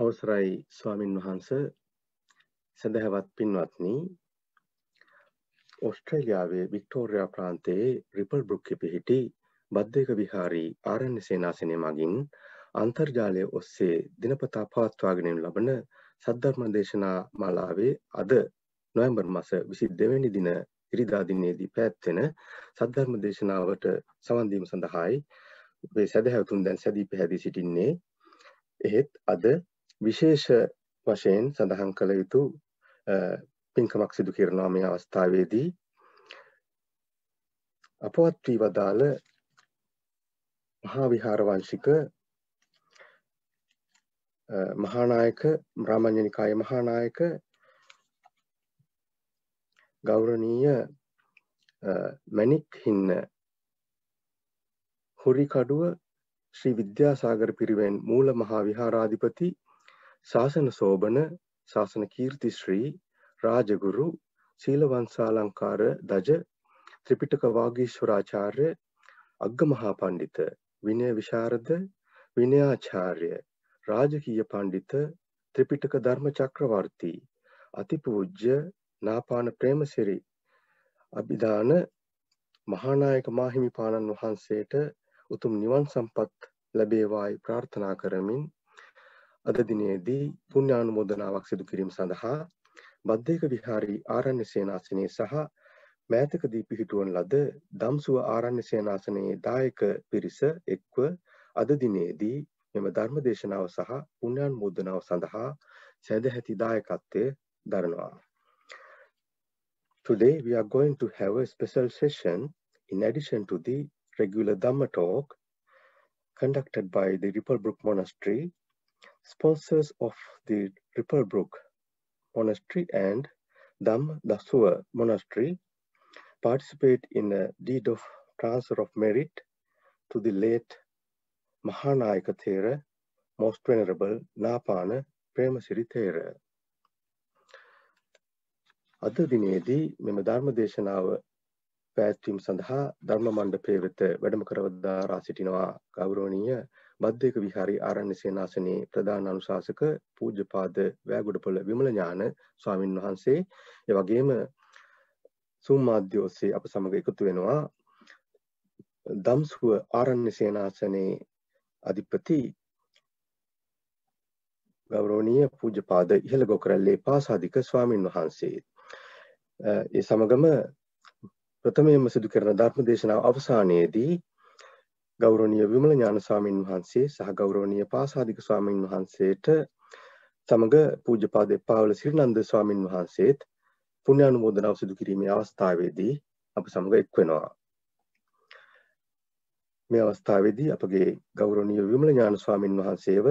අවසරයි ස්වාමින් වහන්ස සඳහවත් පින්වත්නි ඔස්ට්‍රේලියාවේ වික්ටෝරියා ප්‍රාන්තයේ රිපල් බෘක්කි පිහිටි බද්ධයක විහාරී ආරණ්‍ය සේනාසනය මගින් අන්තර්ජාලය ඔස්සේ දිනපතා පවත්වාගෙනෙන් ලබන සද්ධර්ම දේශනා මාලාවේ අද නොයම්බර් මස විසි දෙවැනි දින ඉරිදාදිනයේදී පැත්වෙන සද්ධර්ම දේශනාවට සවන්දීම සඳහායි සැදහැවතුන් දැන් සැදී පැහැදී සිටින්නේ එහෙත් අද විශේෂ වශයෙන් සඳහන් කළ යුතු පින්කමක් සිදු කරනවා මේ අවස්ථාවේදී අපවත් වී වදාළ මහා විහාර වංශික මහානායක බ්‍රාහ්මණ්‍ය නිකායේ මහානායක ගෞරවනීය මණික් හින්න හුරිකඩුව ශ්‍රී විද්‍යාසාගර පිරිවෙන් මූල මහා විහාරාධිපති ශාසන සෝබන ශාසන කීර්තිශ්‍රී රාජගුරු සීලවංසාලංකාර දජ ත්‍රිපිටක වාගීශ්වරාචාර්ය අග්ගමහා පණ්ඩිත විනය විශාරද විනයාචාර්ය රාජකීය පණ්ඩිත ත්‍රිපිටක ධර්ම චක්‍රවර්ති අතිපූජ්‍ය නාපාන ප්‍රේමසිරි අභිදාන මහානායක මාහිමිපාණන් වහන්සේට උතුම් නිවන් සම්පත් ලැබේවායි ප්‍රාර්ථනා කරමින් අද දිනයේදී පුණ්‍යානුමෝදනාවක් සිදු කිරීම සඳහා බද්දේක විහාරී ආරණ්‍ය සේනාසනයේ සහ මෑතකදී පිහිටුවන ලද දම්සුව ආරණ්‍ය සේනාසනයේ දායක පිරිස එක්ව අද දිනයේදී මෙම ධර්ම දේශනාව සහ පුණ්‍යානුමෝදනාව සඳහා සැදැහැති දායකත්වය දරනවා. Today we are going to have a special session in addition to the regular Dhamma talk conducted by the Ripplebrook Monastery sponsors of the Ripplebrook Monastery and Dham Dasua Monastery participate in a deed of transfer of merit to the late Mahanayaka Thera, Most Venerable Napana Premasiri තේර. Other than මෙම ධර්ම දේශනාව Pathim සඳහා ධර්ම මණ්ඩපය වෙත වැඩම කරවදා රා මධ්‍යක විහාරි ආරණ්‍ය සේනාසනයේ ප්‍රධාන අනුශාසක පූජ්‍යපාද වැගොඩපොළ විමල ඥාන ස්වාමින් වහන්සේ ඒ වගේම සුමාධ්‍ය ඔස්සේ අප සමග එකතු වෙනවා දම්සුව ආරණ්‍ය සේනාසනයේ අධිපති ගෞරවනීය පූජ්‍යපාද ඉහළ ගොකරැල්ලේ පාසාදික ස්වාමින් වහන්සේ ඒ සමගම ප්‍රථමයෙන්ම සිදු කරන ධර්ම දේශනාව අවසානයේදී ගෞරවනීය විමල ඥාන ස්වාමින් වහන්සේ සහ ගෞරවනීය පාසාදික ස්වාමින් වහන්සේට සමග පූජ්‍යපාද එප්පාවල සිරිනන්ද ස්වාමින් වහන්සේත් පුණ්‍ය අනුමෝදනාව සිදු කිරීමේ අවස්ථාවේදී අප සමග එක් වෙනවා. මේ අවස්ථාවේදී අපගේ ගෞරවනීය විමල ඥාන ස්වාමින් වහන්සේව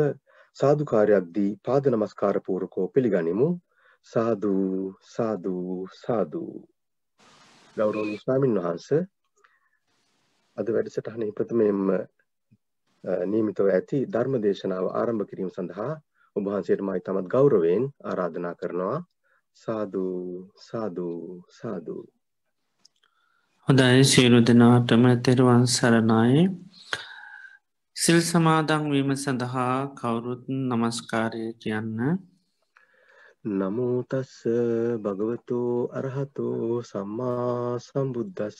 සාදුකාරයක් දී පාද නමස්කාර පූර්වකව පිළිගනිමු. සාදු සාදු සාදු ගෞරවනීය ස්වාමින් වහන්සේ අද වැඩසටහනේ ප්‍රථමයෙන්ම නියමිතව ඇති ධර්ම දේශනාව ආරම්භ කිරීම සඳහා ඔබ වහන්සේට මා ඉතාමත් ගෞරවයෙන් ආරාධනා කරනවා සාදු සාදු සාදු හොඳයි සියලු දෙනාටම තෙරුවන් සරණයි සිල් සමාදන් වීම සඳහා කවුරුත් নমස්කාරය කියන්න නමෝතස්ස භගවතු අරහතෝ සම්මා සම්බුද්දස්ස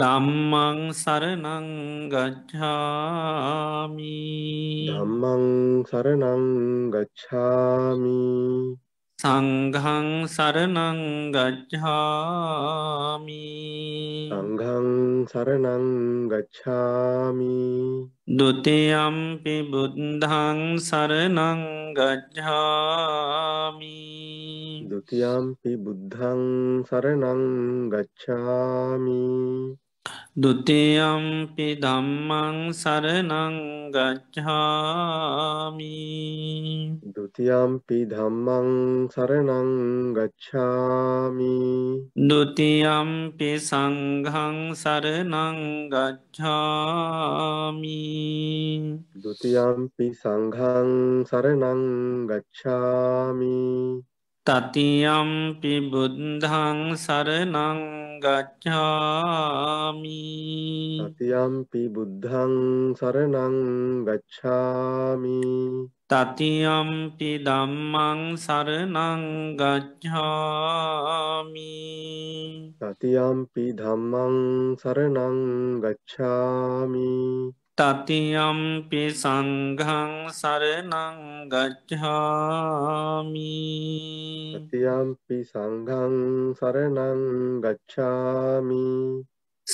දම්මං සරණං ගච්ඡාමි දම්මං සරණං ගච්ඡාමි සංඝං සරණං ගච්ඡාමි සංඝං සරණං ගච්ඡාමි ဒ ුතියම්පි බුද්ධං සරණං ගච්ඡාමි ဒ ුතියම්පි බුද්ධං සරණං ගච්ඡාමි දුතියම්පි දම්මං සරනංගච්ඡාමි දුතියම්පි දම්මං සරනංගච්ඡාමි දුතියම්පි සංහං සරනංගච්ඡාමි දුතියම්පි සංහං සරනංගච්ඡාමි තතියම්පි බුද්ධං සරනංගච්ඡාමි තතියම්පි බුද්ධං සරනං ගච්ඡාමි තතියම්පි දම්මං සරනං ගච්ඡාමි තතියම්පි ධම්මං සරනං ගච්ඡාමි තතියම්පි සංගං සරනංගච්ඡාමි තතියම්පි සංගං සරනංගච්ඡාමි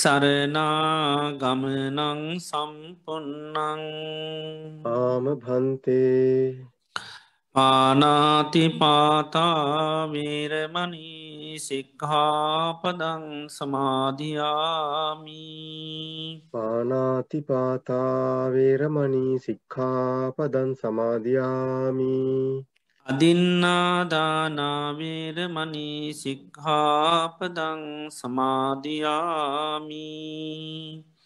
සරනාගමනං සම්පන්නං ආම භන්තේ පානාතිපාතාවේරමනී සික්හාපදං සමාධයාමී පානාතිපාතාවේරමනී සික්ඛාපදන් සමාධයාමී අදින්නාදානාවේරමනී සික්හාපදං සමාධයාමී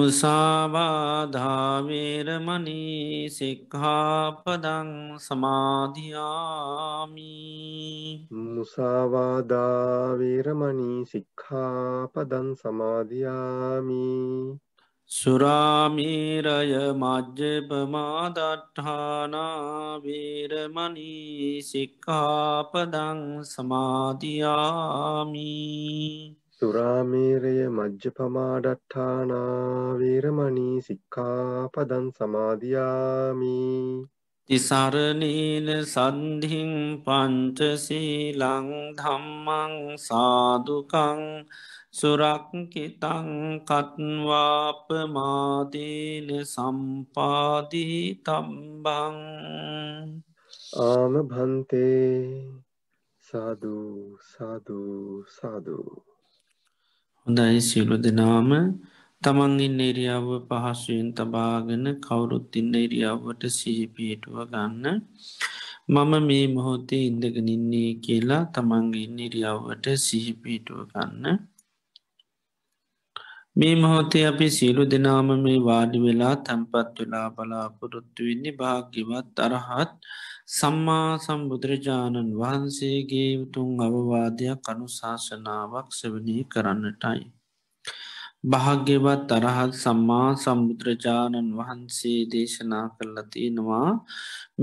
මුසාවාධාවේරමනී සික්හාපදං සමාධයාමි මුසාවාදාවේරමනී සික්ඛාපදන් සමාධයාමි සුරාමීරය මජ්‍යපමාදට්ඨානාවේරමනී සික්ඛාපදං සමාධයාමී සුරාමේරය මජ්ජපමාඩට්ඨානාවේරමණී සික්ඛාපදං සමාදියාමි තිසරණීන සන්ධින් පංචසීලං ධම්මං සාදුකං සුරක්කිතං කත්වාපමාදීන සම්පාදී තම්බං ආම භන්තේ සාදු සාදු සාදු හොඳයි සියලු දෙනාම තමන් ඉන්න ඉරියාව පහසුවෙන් තබාගෙන කවුරුත් ඉන්න ඉරියාවට සිහිපිහිටුව ගන්න මම මේ මොහොතේ ඉඳගෙනන්නේ කියලා තමන්ගේ ඉන්න ඉරියාවට සිහිපිහිටුව ගන්න මේ මොහොතේ අපි සියලු දෙනාම මේ වාඩි වෙලා තැන්පත් වෙලා බලාපොරොත්තු වෙන්නේ භාග්‍යවත් අරහත් සම්මා සම්බුදුරජාණන් වහන්සේගේ උතුන් අවවාදයක් අනුශාසනාවක් සෙවනී කරන්නටයි. භාග්‍යවත් අරහත් සම්මා සම්බුදුරජාණන් වහන්සේ දේශනා කරලා තියෙනවා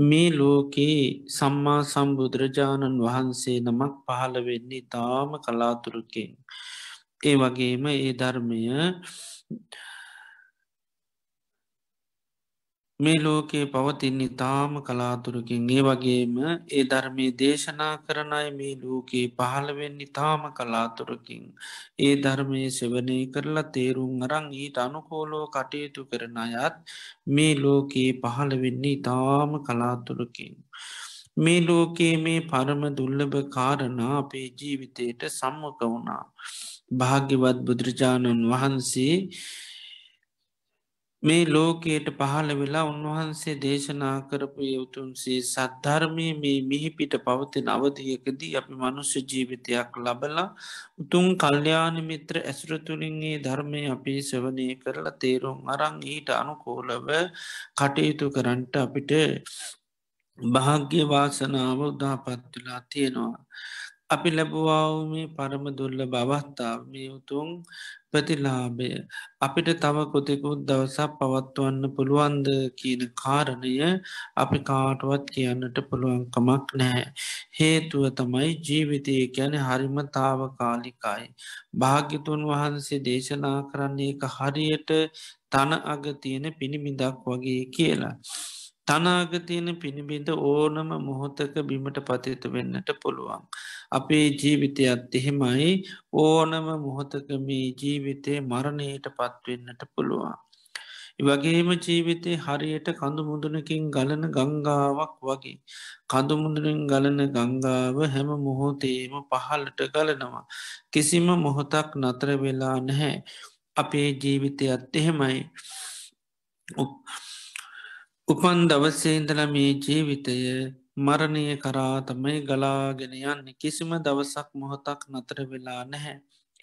මේ ලෝකයේ සම්මා සම්බුදුරජාණන් වහන්සේ නමක් පහළවෙන්නේ තාම කලාතුරකින්. ඒ වගේම ඒ ධර්මය මේ ලෝකයේ පවතින්නේ තාම කලාතුරකින් ඒ වගේම ඒ ධර්මය දේශනා කරනයි මේ ලෝකයේ පහළවෙන්නේ තාම කලාතුරකින් ඒ ධර්මය සෙවනය කරලා තේරුම් අරං ඊට අනුකෝලෝ කටයුතු කරන අයත් මේ ලෝකයේ පහළවෙන්නේ තාම කලාතුරකින් මේ ලෝකයේ මේ පරම දුල්ලභ කාරණා අපේ ජීවිතයට සම්මක වුණා භාග්‍යවත් බුදුරජාණන් වහන්සේ මේ ලෝකයට පහළ වෙලා උන්වහන්සේ දේශනා කරපු යවතුන්සේ සද්ධර්මය මේ මිහිපිට පවතින අවධියකදී අපි මනුෂ්‍ය ජීවිතයක් ලබලා උතුන් කල්්‍යයාන මිත්‍ර ඇසුරතුලින්ගේ ධර්මය අපි සවනය කරලා තේරුම් අරං ඊට අනුකෝලව කටයුතු කරන්ට අපිට භාග්‍ය වාසනාව උදාපත්තුලා තියෙනවා. අපි ලැබවාව මේ පරම දුල්ල බවස්ථා මේ උතුන් ප්‍රතිලාභය අපිට තව කොතෙකුත් දවසක් පවත්වන්න පුළුවන්ද කියන කාරණය අපි කාටවත් කියන්නට පුළුවන්කමක් නැහැ. හේතුව තමයි ජීවිතය ගැන හරිම තාවකාලිකයි. භාග්‍යතුන් වහන්සේ දේශනා කරන්නේ එක හරියට තන අග තියෙන පිණිබිඳක් වගේ කියලා. තනාග තියෙන පිණිබිඳ ඕනම මොහොතක බිමට පතිත වෙන්නට පුළුවන්. අපේ ජීවිතයත් එහෙමයි ඕනම මොහොතක මේ ජීවිතය මරණයට පත්වෙන්නට පුළුවන්. වගේම ජීවිතේ හරියට කඳු මුදුනකින් ගලන ගංගාවක් වගේ. කඳුමුදුරින් ගලන ගංගාව හැම මොහොතේම පහලට ගලනවා. කිසිම මොහොතක් නතර වෙලා නැහැ. අපේ ජීවිතයත් එහෙමයි. උපන් දවස්සේන්දල මේ ජීවිතය මරණය කරා තමයි ගලාගෙන යන්න කිසිම දවසක් මොහොතක් නතර වෙලා නැහැ.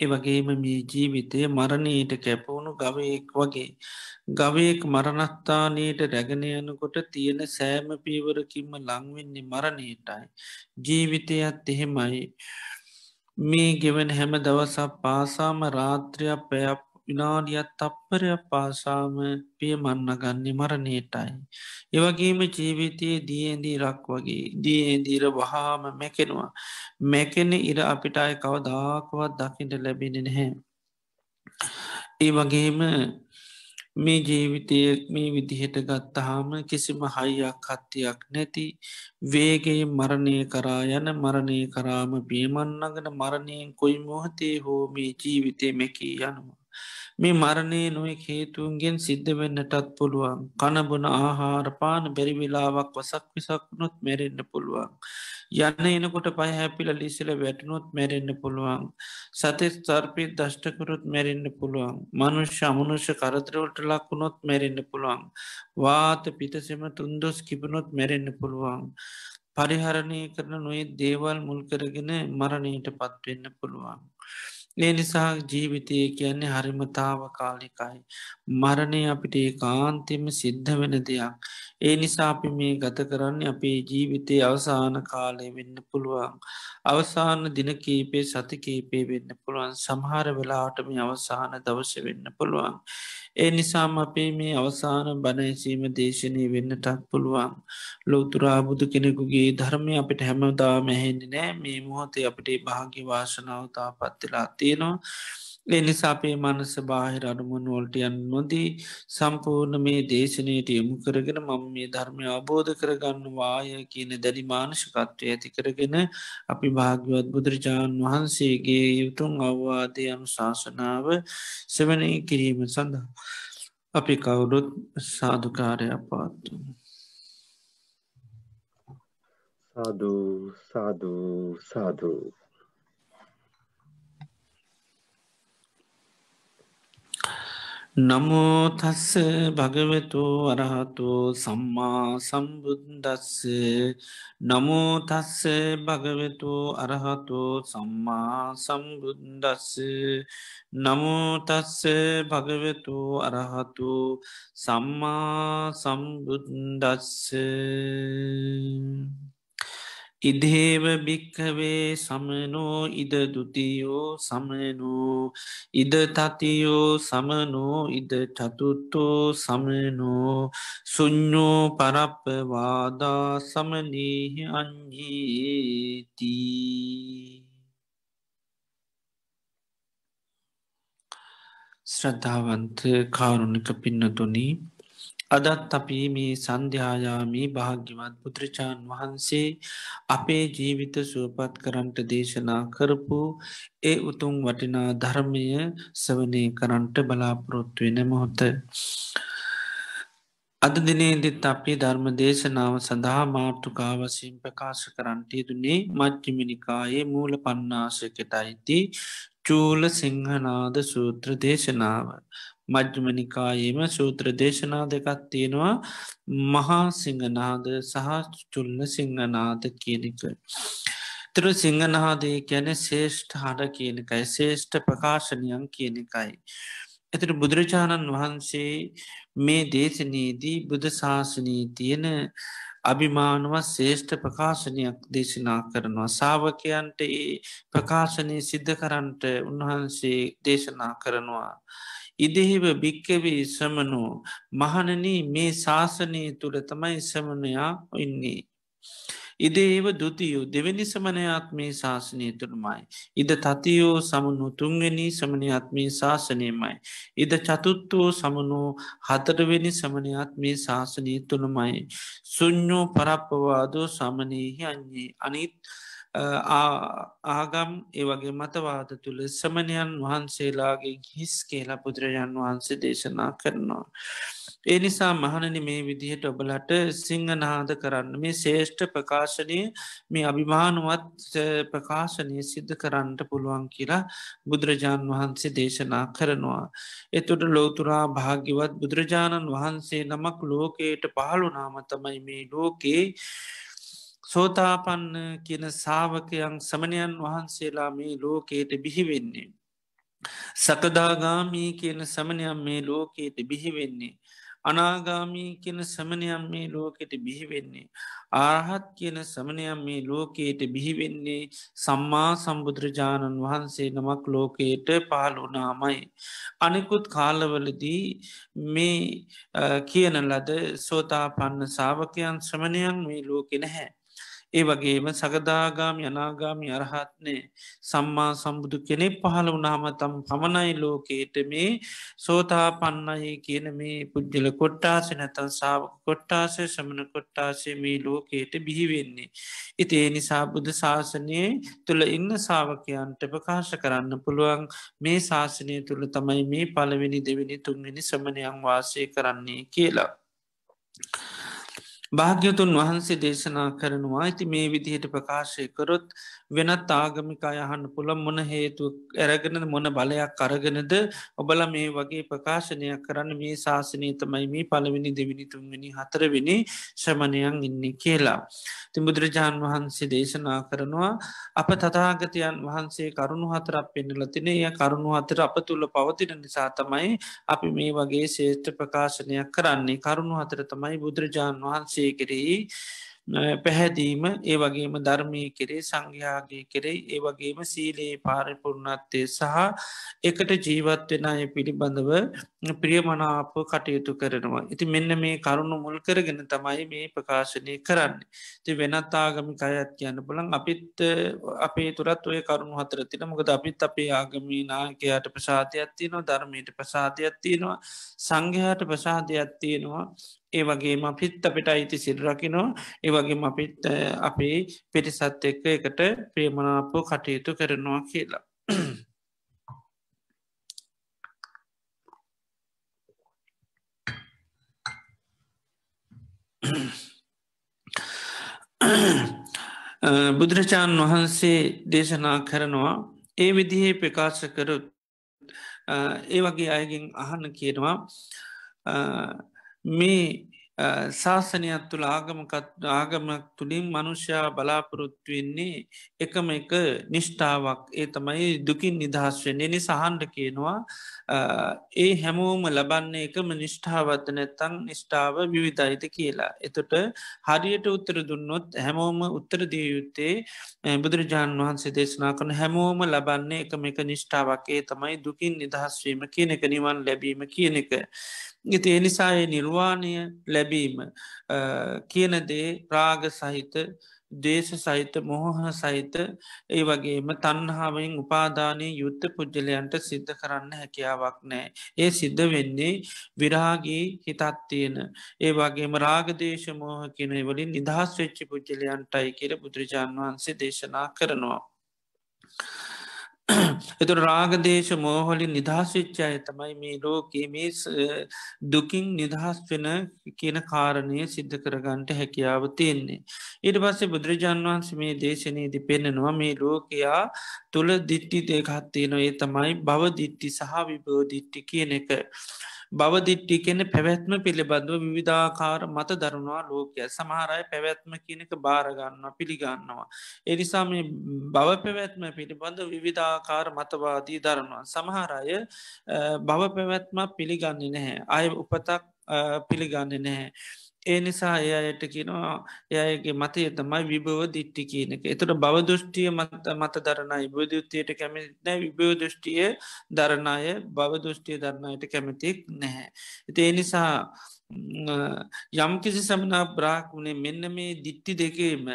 එවගේම මේ ජීවිතය මරණීට කැපවුණු ගවයෙක් වගේ. ගවයෙක් මරණස්ථානයට රැගෙන යනකොට තියෙන සෑම පීවරකින්ම ලංවෙන්නේ මරණීටයි. ජීවිතයත් එහෙමයි. මේ ගෙවන හැම දවසක් පාසාම රාත්‍රයක් පැයක් විනාඩියත් තප්පරයක් පාසාම පිය මන්නගන්නේ මරණයටයි. ඒවගේම ජීවිතයේ දියේදී රක් වගේ දියේදීර වහාම මැකෙනවා. මැකෙන ඉර අපිටයි කවදාකවත් දකිට ලැබෙන නැහැ. ඒ වගේම මේ ජීවිතය මේ විදිහට ගත්තහාම කිසිම හයියක් කත්තියක් නැති වේගේ මරණය කරා යන මරණය කරාම බියමන්නගෙන මරණයෙන් කොයි මොහතේ හෝ මේ ජීවිතය මැකී යනවා. මේ මරණය නොයෙක් හේතුන්ගෙන් සිද්ධ වෙන්නටත් පුළුවන්. කණබුණ ආහාරපාන බැරිවෙලාවක් වසක් විසක්නොත් මැරෙන්න්න පුළුවන්. යන්න එනකොට පහැපිල ලිසිල වැටනොත් මැරෙන්න්න පුළුවන්. සතෙ තර්පී දෂ්ටකරුත් මැරෙන්න්න පුළුවන්. මනුෂ්‍ය අමනුෂ්‍ය කරතරවලට ලක්වුණොත් මැරෙන්න්න පුළුවන්. වාත පිතසෙම තුන්දොස් කිබනොත් මැරෙන්න්න පුළුවන්. පරිහරණය කරන නොයේ දේවල් මුල්කරගෙන මරණයට පත්වෙන්න පුළුවන්. ඒ නිසා ජීවිතය කියන්නේ හරිමතාව කාලිකයි. මරණය අපිට කාන්තිම සිද්ධ වෙන දෙයක්. ඒ නිසා අපි මේ ගත කරන්න අපේ ජීවිතයේ අවසාන කාලය වෙන්න පුළුවන්. අවසාන දිනකීපේ සතිකීපේ වෙන්න පුළුවන් සමහර වෙලාටම අවසාන දවස වෙන්න පුළුවන්. ඒ නිසාම අපේ මේ අවසාන බණඇසීම දේශනය වෙන්නටත් පුළුවන්. ලෝතුරා බුදු කෙනෙකුගේ ධර්මය අපිට හැමදාම ඇහෙන්නේ නෑ මේ මොහොතේ අපට භාග්‍ය වාශනාවතා පත්වෙලා තියෙනවා. එනිසා අපේ මනස බාහිර අඩුමන් වොල්ටයන් නොදී සම්පූර්ණ මේ දේශනයට යොමු කරගෙන මම මේ ධර්මය අබෝධ කරගන්න වාය කියන දැඩි මානුෂකත්වය ඇති කරගෙන අපි භාග්‍යවත් බුදුරජාණන් වහන්සේගේ යුතුන් අවවාදය අනු ශාසනාව සෙවනය කිරීම සඳහා. අපි කවුරුත් සාධකාරයක් පාත්තුම. සාධූ සාධූ සාධූ නමෝතස්ස භගවතු වරහතු සම්මා සම්බුද්දස්ස නමෝතස්ස භගවතු අරහතු සම්මා සම්බුද්දස්ස නමෝතස්ස භගවතු අරහතු සම්මා සම්බුද්දස්ස ඉදේව භික්කවේ සමනෝ ඉද දුතියෝ සමනෝ ඉද තතියෝ සමනෝ ඉද චතුත්තෝ සමනෝ සුඥෝ පරප්පවාදා සමනීහි අංජීතිී ශ්‍රද්ධාවන්ත කාරුණික පින්නතුනී අදත් අපි මේ සන්ධ්‍යායාමී භාග්‍යවත් පුත්‍රචාන් වහන්සේ අපේ ජීවිත සුවපත් කරන්ට දේශනා කරපු ඒ උතුම් වටිනා ධර්මය සවනය කරන්ට බලාපොරොත්වෙන මොහොත. අද දිනේදිත් අපි ධර්ම දේශනාව සඳහා මාර්ථකාවසින් ප්‍රකාශ කරන්ටය දුනේ මච්චිමිනිකායේ මූල පන්නාසකටයිති චූල සිංහනාද සූත්‍ර දේශනාව මජ්්‍යමනිකායේම සූත්‍ර දේශනා දෙකත් තියෙනවා මහා සිංහනාද සහ චුල්ල සිංහනාද කියනක. තර සිංහනාදය ගැන ශේෂ්ඨ හඬ කියනකයි ශේෂ්ඨ ප්‍රකාශනයන් කියනකයි. එතට බුදුරජාණන් වහන්සේ මේ දේශනයේදී බුද ශාසනී තියෙන අභිමානුවත් ශේෂ්ඨ ප්‍රකාශනයක් දේශනා කරනවා. සාාවකයන්ට ඒ ප්‍රකාශනය සිද්ධ කරන්ට උන්වහන්සේ දේශනා කරනවා. ඉදිහිව භික්කවී සමනෝ මහනනී මේ ශාසනයේ තුළ තමයි සමනයා ඉන්නේ. ඉදේව දුතියෝ දෙවැනි සමනයාත්මී ශාසනය තුළමයි. ඉද තතියෝ සමනු තුන්වැනි සමනයාත්මී ශාසනයමයි. ඉද චතුත්වෝ සමනෝ හතරවෙනි සමනයාත්මී ශාසනය තුළමයි. සුඥෝ පරප්පවාදෝ සමනයහි අන්නේ අනිත්. ආගම් ඒවගේ මතවාද තුළ සමනයන් වහන්සේලාගේ හිස් කියලා බුදුරජාන් වහන්සේ දේශනා කරනවා. ඒ නිසා මහණනි මේ විදිහට ඔබලට සිංහනාද කරන්න මේ ශේෂ්ඨ ප්‍රකාශනය මේ අභිමානුවත් ප්‍රකාශනය සිද්ධ කරන්නට පුළුවන් කියලා බුදුරජාන් වහන්සේ දේශනා කරනවා. එතුට ලෝතුරා භාග්‍යවත් බුදුරජාණන් වහන්සේ නමක් ලෝකයට පහළුනාම තමයි මේ ලෝකයේ සෝතාපන්න කියන සාාවකයන් සමණයන් වහන්සේලා මේ ලෝකයට බිහිවෙන්නේ. සකදාගාමී කියන සමනයම් මේ ලෝකයට බිහිවෙන්නේ. අනාගාමී කියන සමනයම් මේ ලෝකෙට බිහිවෙන්නේ. ආරහත් කියන සමනයම් මේ ලෝකයට බිහිවෙන්නේ සම්මා සම්බුදුරජාණන් වහන්සේ නමක් ලෝකයට පාලුනාමයි. අනෙකුත් කාලවලදී මේ කියන ලද සෝතා පන්න සාාවකයන් ශ්‍රමණයන් මේ ලෝකෙ නැහැ. ඒ වගේම සගදාගාමි අනාගාමි අරහත්නය සම්මා සම්බුදු කෙනෙක් පහළ වනාම තම් පමණයි ලෝකයට මේ සෝතා පන්නයේ කියන මේ පුද්ගල කොට්ටාස නැතන් සාාවක කොට්ටාසය සමන කොට්ටාසේ මේ ලෝකයට බිහිවෙන්නේ. ඉති ඒ නිසා බුදු ශාසනයේ තුළ ඉන්න සාාවකයන්ට ප්‍රකාශ කරන්න පුළුවන් මේ ශාසනය තුළ තමයි මේ පළවෙනි දෙවිනි තුන්වෙනි සමනයන් වාසය කරන්නේ කියලා. භාග්‍යතුන් වහන්සේ දේශනා කරනවා ඇති මේ විදිහට ප්‍රකාශය කරොත් වෙනත් ආගමිකා යහන්න පුළම් මොන හේතු ඇරගෙනද මොන බලයක් අරගෙනද ඔබල මේ වගේ ප්‍රකාශනයක් කරන්න මේ ශාසනය තමයි මේ පළවෙනි දෙවිනිතුන්වෙනි හතරවෙනි ශ්‍රමණයන් ඉන්නේ කියලා. ති බුදුරජාණන් වහන්සේ දේශනා කරනවා අප තතාගතයන් වහන්සේ කරුණු හතරක් පෙන්නලතින එය කරුණු හතර අප තුළ පවතින නිසා තමයි අපි මේ වගේ ශේෂ්ඨ ප්‍රකාශනයක් කරන්නේ කරුණු හතර තමයි බුදුරජාණන් වහන්සේ වහන්සේ කෙරෙහි පැහැදීම ඒ වගේම ධර්මය කෙරේ සංඝයාගේ කෙරෙයි ඒ වගේම සීලයේ පාරිපුරණත්තය සහ එකට ජීවත්වෙන අය පිළිබඳව ප්‍රියමනාප කටයුතු කරනවා. ඉති මෙන්න මේ කරුණු මුල් කරගෙන තමයි මේ ප්‍රකාශනය කරන්න. ති වෙනත් ආගමික අයත් කියන්න පුලන් අපිත් අපේ තුරත් ඔය කරුණු හතර තින මොකද අපිත් අපේ ආගමී නාකයාට ප්‍රසාධයක් තියනවා ධර්මයට ප්‍රසාධයක් තියෙනවා සංඝයාට ප්‍රසාධයක් තියෙනවා ඒවගේම අපිත් අපට අයිති සිල්රකිනෝ ඒවගේම අපිත් අපේ පිරිසත් එක්ක එකට ප්‍රේමනාපෝ කටයුතු කරනවා කියලා. බුදුරජාණන් වහන්සේ දේශනා කරනවා ඒ විදිහේ ප්‍රකාශ කරුත් ඒ වගේ අයගෙන් අහන්න කියනවා මේ ශාසනයක් තුළ ආගමකත් ආගමක් තුළින් මනුෂ්‍යයා බලාපොරොත්තු වෙන්නේ එකම එක නිෂ්ඨාවක් ඒ තමයි දුකින් නිදහස්වෙන් එනි සහන්ඩ කියනවා ඒ හැමෝම ලබන්නේ එකම නිෂ්ඨාවත නැත්තං නිෂ්ඨාව විවිධයිත කියලා. එතොට හරියට උත්තර දුන්නොත් හැමෝම උත්තර දියයුත්තේ බුදුරජාණන් වහන්සේ දේශනා කන හැමෝම ලබන්නේ එකම එක නිෂ්ඨාවක් ඒ තමයි දුකින් නිදහස්වීම කියන එක නිවන් ලැබීම කියන එක. ඉති එනිසාය නිර්වාණය ලැබීම කියනදේ රාග සහිත දේශ සහිත මොහහ සහිත ඒ වගේම තන්හාාවෙන් උපාධානය යුත්ත පුද්ජලයන්ට සිද්ධ කරන්න හැකියාවක් නෑ. ඒ සිද්ධ වෙන්නේ විරාගී හිතත් තියෙන. ඒ වගේම රාගදේශ මෝහ කියනවලින් නිදහස් වෙච්චි පුද්ජලයන්ටයි කියර බුදුරජාන් වහන්සේ දේශනා කරනවා. එතු රාගදේශ මෝහොලින් නිදහස්වෙච්චාය තමයි මේ ලෝකයේ මේ දුකින් නිදහස් වෙන කියන කාරණය සිද්ධ කරගන්නට හැකියාව තියෙන්නේ. ඊට පස්සේ බුදුරජාන් වහන්සේ මේ දේශනයේදී පෙන්නනවා මේ ලෝකයා තුළ දිට්ටි දෙකත්තියනො ඒ තමයි බවදිට්ටි සහ විබෝධිට්ටි කියන එක. බවදිට්ටි කියන පැවැත්ම පිළිබඳව විවිධාකාර මත දරුණවා ලෝකය සමහරය පැවැත්ම කියනක බාරගන්නවා පිළිගන්නවා. එනිසා මේ බව පැවැත්ම පිළිබඳ විවිධාකාර මතවාදී දරනවා. සමහරය බව පැවැත්ම පිළිගන්නේ නැහැ. අය උපතක් පිළිගන්නේ නැහැ. ඒ නිසා එය අයට කියනවා එයගේ මතය තමයි විභව දිට්ටි කියනක එතුට බවදෘෂ්ටිය මත දරණයි බෝධයුත්තයට කැමතිනෑ විභව දෘෂ්ටිය දරණය බවදෘෂ්ටිය දරණයට කැමතික් නැහැ. එති එනිසා යම්කිසි සමනා බ්‍රාහ්කුණේ මෙන්න මේ දිට්ටි දෙකේම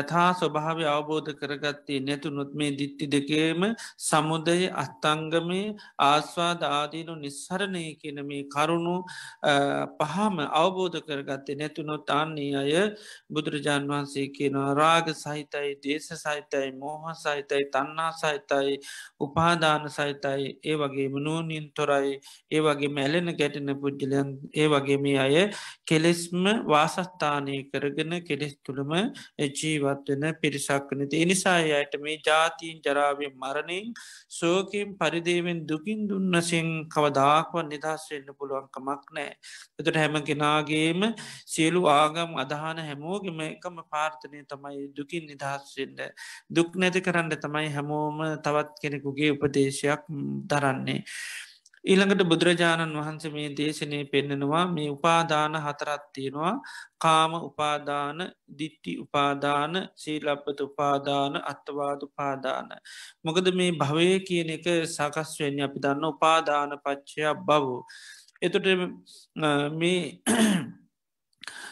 යථා ස්වභාව අවබෝධ කරගත්තේ නැතුනොත් මේ දිට්ටි දෙකේම සමුදය අත්තංගමේ ආස්වාද ආදීනු නිස්සරණය කියන මේ කරුණු පහම අවබෝධ කරගත්තේ නැතුනොත් අන්නේ අය බුදුරජාන් වහන්සේ කියනවා රාග සහිතයි දේශ සහිතයි මෝහ සහිතයි තන්නා සහිතයි උපාධාන සහිතයි ඒ වගේ මනුවනින් තොරයි ඒ වගේ මැලෙන ගැටෙන පුද්ගලයන් ඒ වගේම මේ අය කෙලෙස්ම වාසස්ථානය කරගෙන කෙලෙස් තුළම ජීවත්වන පිරිසක්නති. එනිසා අයට මේ ජාතිීන් ජරාවෙන් මරණින් සෝකින් පරිදේවෙන් දුකින් දුන්නසින් කවදාක්වන් නිදහස්වෙන්න පුළුවන්කමක් නෑ. එතුට හැම කෙනාගේම සියලු ආගම් අදහන හැමෝගම එකම පාර්ථනය තමයි දුකින් නිදහස්වෙන්න. දුක් නැති කරන්න තමයි හැමෝම තවත් කෙනෙකුගේ උපදේශයක් දරන්නේ. ඊළඟට බුදුරජාණන් වහන්සේ මේ දේශනය පෙන්නෙනවා මේ උපාදාන හතරත් තියෙනවා කාම උපාදාන දිට්ටි උපාදාන සීලබ්බත උපාදාන අත්තවාද උපාදාන. මොකද මේ භවය කියන එක සකස් වෙන්න අපි දන්න උපාදාන පච්චයක් බවු. එතුට මේ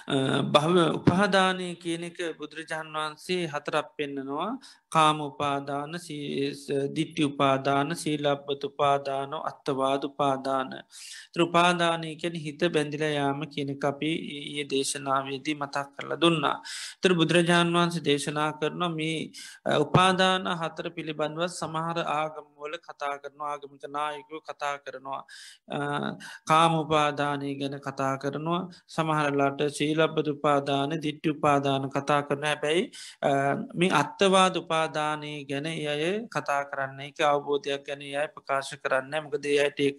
භව උපහදානය කියන එක බුදුරජාණන් වහන්සේ හතරක් පෙන්නනවා කාම උපාදාන දිට්ටි උපාදාන සීලබ්බත උපාදාන අත්තවාද උපාදාන ත්‍රපාදානය කැන හිත බැඳිල යාම කියන අපි ඒ දේශනාවේදී මතක් කරලා දුන්නා. තර බුදුරජාණන් වහන්සේ දේශනා කරන මේ උපාදාන හතර පිළිබඳව සමහර ආගම්වල කතා කරනවා ආගමික නායකු කතා කරනවා කාම උපාදානය ගැන කතා කරනවා සමහරලාට සීල සීලබ්බද උපාදාන දිට්ටි උපාදාන කතා කරන හැබැයි මේ අත්තවාද උපාදානය ගැන අය කතා කරන්න එක අවබෝධයක් ගැන අය ප්‍රකාශ කරන්න මකද අයට එක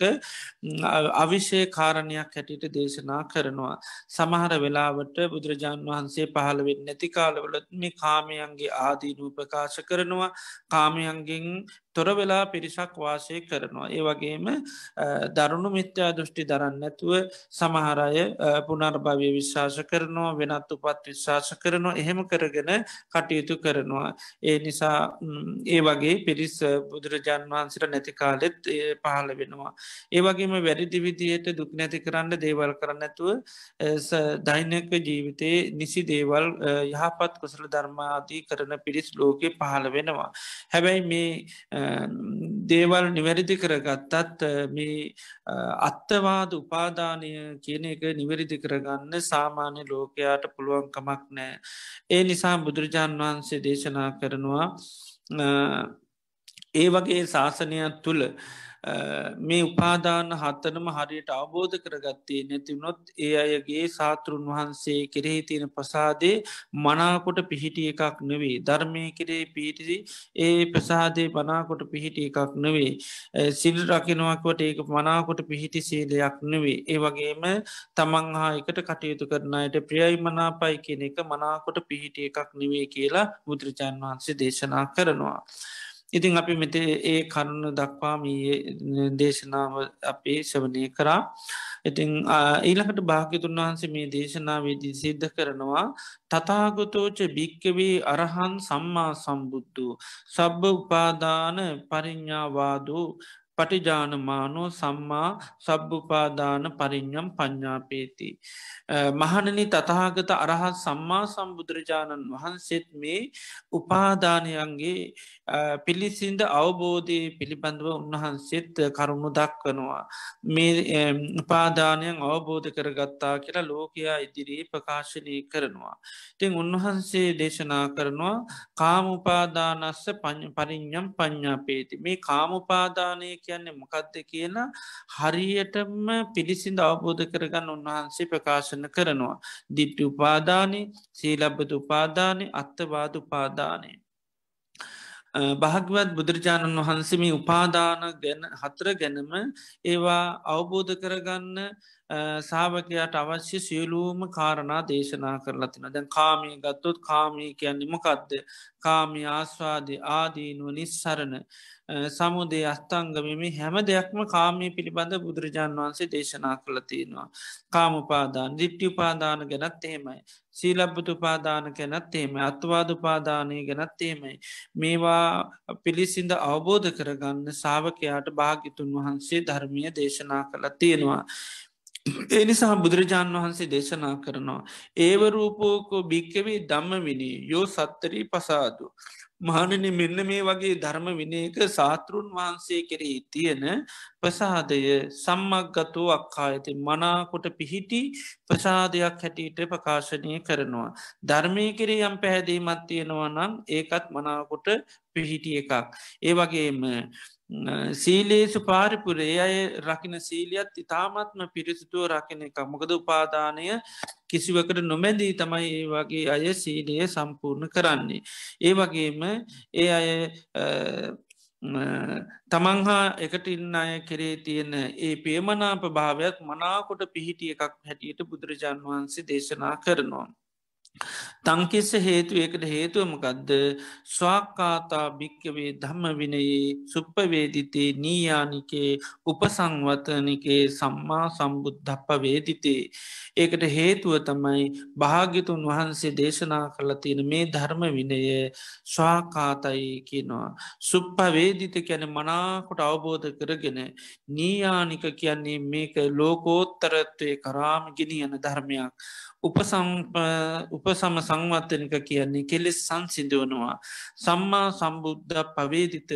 අවිෂය කාරණයක් හැටියට දේශනා කරනවා. සමහර වෙලාවට බුදුරජාණන් වහන්සේ පහළවෙන්න නැති කාලවලත් මේ කාමයන්ගේ ආදීනූ ප්‍රකාශ කරනවා කාමයන්ගෙන් තොර වෙලා පිරිසක් වාසය කරනවා. ඒ වගේම දරුණු මිත්‍යා දෘෂ්ටි දරන්න ඇතුව සමහරය පුනර්භවය විශ්වාස කරනවා වෙනත් උපත් විශ්වාස කරනවා එහෙම කරගෙන කටයුතු කරනවා. ඒ නිසා ඒ වගේ පිරිස් බුදුරජාන් වහන්සිට නැති කාලෙත් පහළ වෙනවා. ඒ වගේම වැඩිදි විදියට දුක් නැති කරන්න දේවල් කරන්න ඇතුව දෛනක ජීවිතයේ නිසි දේවල් යහපත් කුසල ධර්මාදී කරන පිරිස් ලෝකෙ පහළ වෙනවා. හැබැයි මේ දේවල් නිවැරදි කරගත්තත් මේ අත්තවාද උපාධානය කියන එක නිවැරදි කරගන්න සාමාන්‍ය ලෝකයාට පුළුවන්කමක් නෑ. ඒ නිසා බුදුරජාණන් වහන්සේ දේශනා කරනවා ඒ වගේ ශාසනයක් තුළ මේ උපාදාන හත්තනම හරියට අවබෝධ කරගත්තේ නැතිවනොත් ඒ අයගේ සාතෘන් වහන්සේ කෙරෙහි තියෙන ප්‍රසාදේ මනාකොට පිහිටිය එකක් නෙවේ ධර්මය කෙරේ පිහිටිසි ඒ ප්‍රසාදේ මනාකොට පිහිටි එකක් නෙවේ සිල් රකිනවක්වට ඒක මනාකොට පිහිටි සේලයක් නෙවේ ඒ වගේම තමන් හා එකට කටයුතු කරනයට ප්‍රියයි මනාපයි කියන එක මනාකොට පිහිටිය එකක් නෙවේ කියලා බුදුරජාන් වහන්සේ දේශනා කරනවා. ඉතින් අපි මෙත ඒ කරුණ දක්වාම දේශනාව අපේ සවනය කරා ඉතිං ඊළකට භාගතුන් වහන්සේ මේ දේශනාවේදී සිද්ධ කරනවා තතාගතෝච භික්කවේ අරහන් සම්මා සම්බුද්ධ සබ්බ උපාදාන පරිඤ්ඥාවාදූ පටිජානමානෝ සම්මා සබ්බුපාදාන පරිින්්ඥම් ප්ඥාපේති. මහණනි තතාගත අරහත් සම්මා සම්බුදුරජාණන් වහන්සෙත් මේ උපාධානයන්ගේ පිළිසිඳ අවබෝධය පිළිබඳව උන්වහන්සේත් කරුණු දක්වනවා. මේ උපාධානයන් අවබෝධ කරගත්තා කියලා ලෝකයා ඉදිරියේ ප්‍රකාශනය කරනවා. තින් උන්වහන්සේ දේශනා කරනවා කාමුපාදානස්ස පරිින්්ඥම් ප්ඥාපේති. මේ කාමුපාදානය කියන්නේ මොකක්ද කියලා හරියටම පිළිසිඳ අවබෝධ කරගන්න උන්වහන්සේ ප්‍රකාශන කරනවා. දිට්ටි උපාදානය සීලබ්බද උපාදානය අත්තවාද උපාදානය. භාගවත් බුදුරජාණන් වහන්සේම උපාදාන ගැන හතර ගැනම ඒවා අවබෝධ කරගන්න සාභකයාට අවශ්‍ය සියලූම කාරණා දේශනා කරලා තින දැන් කාමී ගත්තොත් කාමී කියන්නේ මොකක්ද කාමී ආස්වාද ආදීනුව නිස්සරණ සමුදේ අස්ථංගමම හැම දෙයක්ම කාමී පිළිබඳ බුදුරජාණන් වහන්සේ දේශනා කළ තියෙනවා. කාමපාදාන දිට්ටිඋපාදාන ගැනත් එහෙමයි. සීලබ්බතුපාදාන ගැනත් එහෙම අත්වාදුපාදානය ගැනත් එහෙමයි. මේවා පිළිසිඳ අවබෝධ කරගන්න සාාවකයාට භාගිතුන් වහන්සේ ධර්මය දේශනා කළ තියෙනවා. ඒ නිසා බුදුරජාණන් වහන්සේ දේශනා කරනවා. ඒව රූපෝකෝ භික්කවේ දම්ම විනී යෝ සත්තරී පසාදු. මහණන මෙන්න මේ වගේ ධර්ම විනයක සාතෘන් වහන්සේ කෙරෙහි තියෙන ප්‍රසාදය සම්මක්ගතෝ අක්කායති මනාකොට පිහිටි ප්‍රසාදයක් හැටියට ප්‍රකාශනය කරනවා. ධර්මය කෙරේ යම් පැහැදීමත් තියෙනවා නම් ඒකත් මනාකොට පිහිටිය එකක්. ඒ වගේම සීලේසු පාරිපුරේ අය රකින සීලියත් ඉතාමත්ම පිරිසුතුව රකින එක මොකද උපාදානය කිසිවකට නොමැදී තමයි ඒ වගේ අය සීලය සම්පූර්ණ කරන්නේ. ඒ වගේම ඒ අය තමන්හා එකට ඉන්න අය කෙරේ තියෙන ඒ පියමනාප භාවයක් මනාකොට පිහිටිය එකක් හැටියට බුදුරජාන් වහන්සේ දේශනා කරනවා. තංකිස්ස හේතුවකට හේතුවමකදද ස්වාකාතා භික්්‍යවේ ධම්ම විනයේ සුප්පවේදිතේ නීයානිකේ උපසංවතනිකේ සම්මා සම්බුද්ධප්ප වේදිතේ. ඒකට හේතුව තමයි භාගිතුන් වහන්සේ දේශනා කළතින මේ ධර්ම විනය ස්වාකාතයි කියනවා. සුප්පවේදිත කියැන මනාකොට අවබෝධ කරගෙන නීයානික කියන්නේ මේක ලෝකෝත්තරත්වය කරාම ගෙන යන ධර්මයක්. උපසම සංවත්තනික කියන්නේ කෙලෙස් සංසිදුවනවා. සම්මා සම්බුද්ධ පවේදිත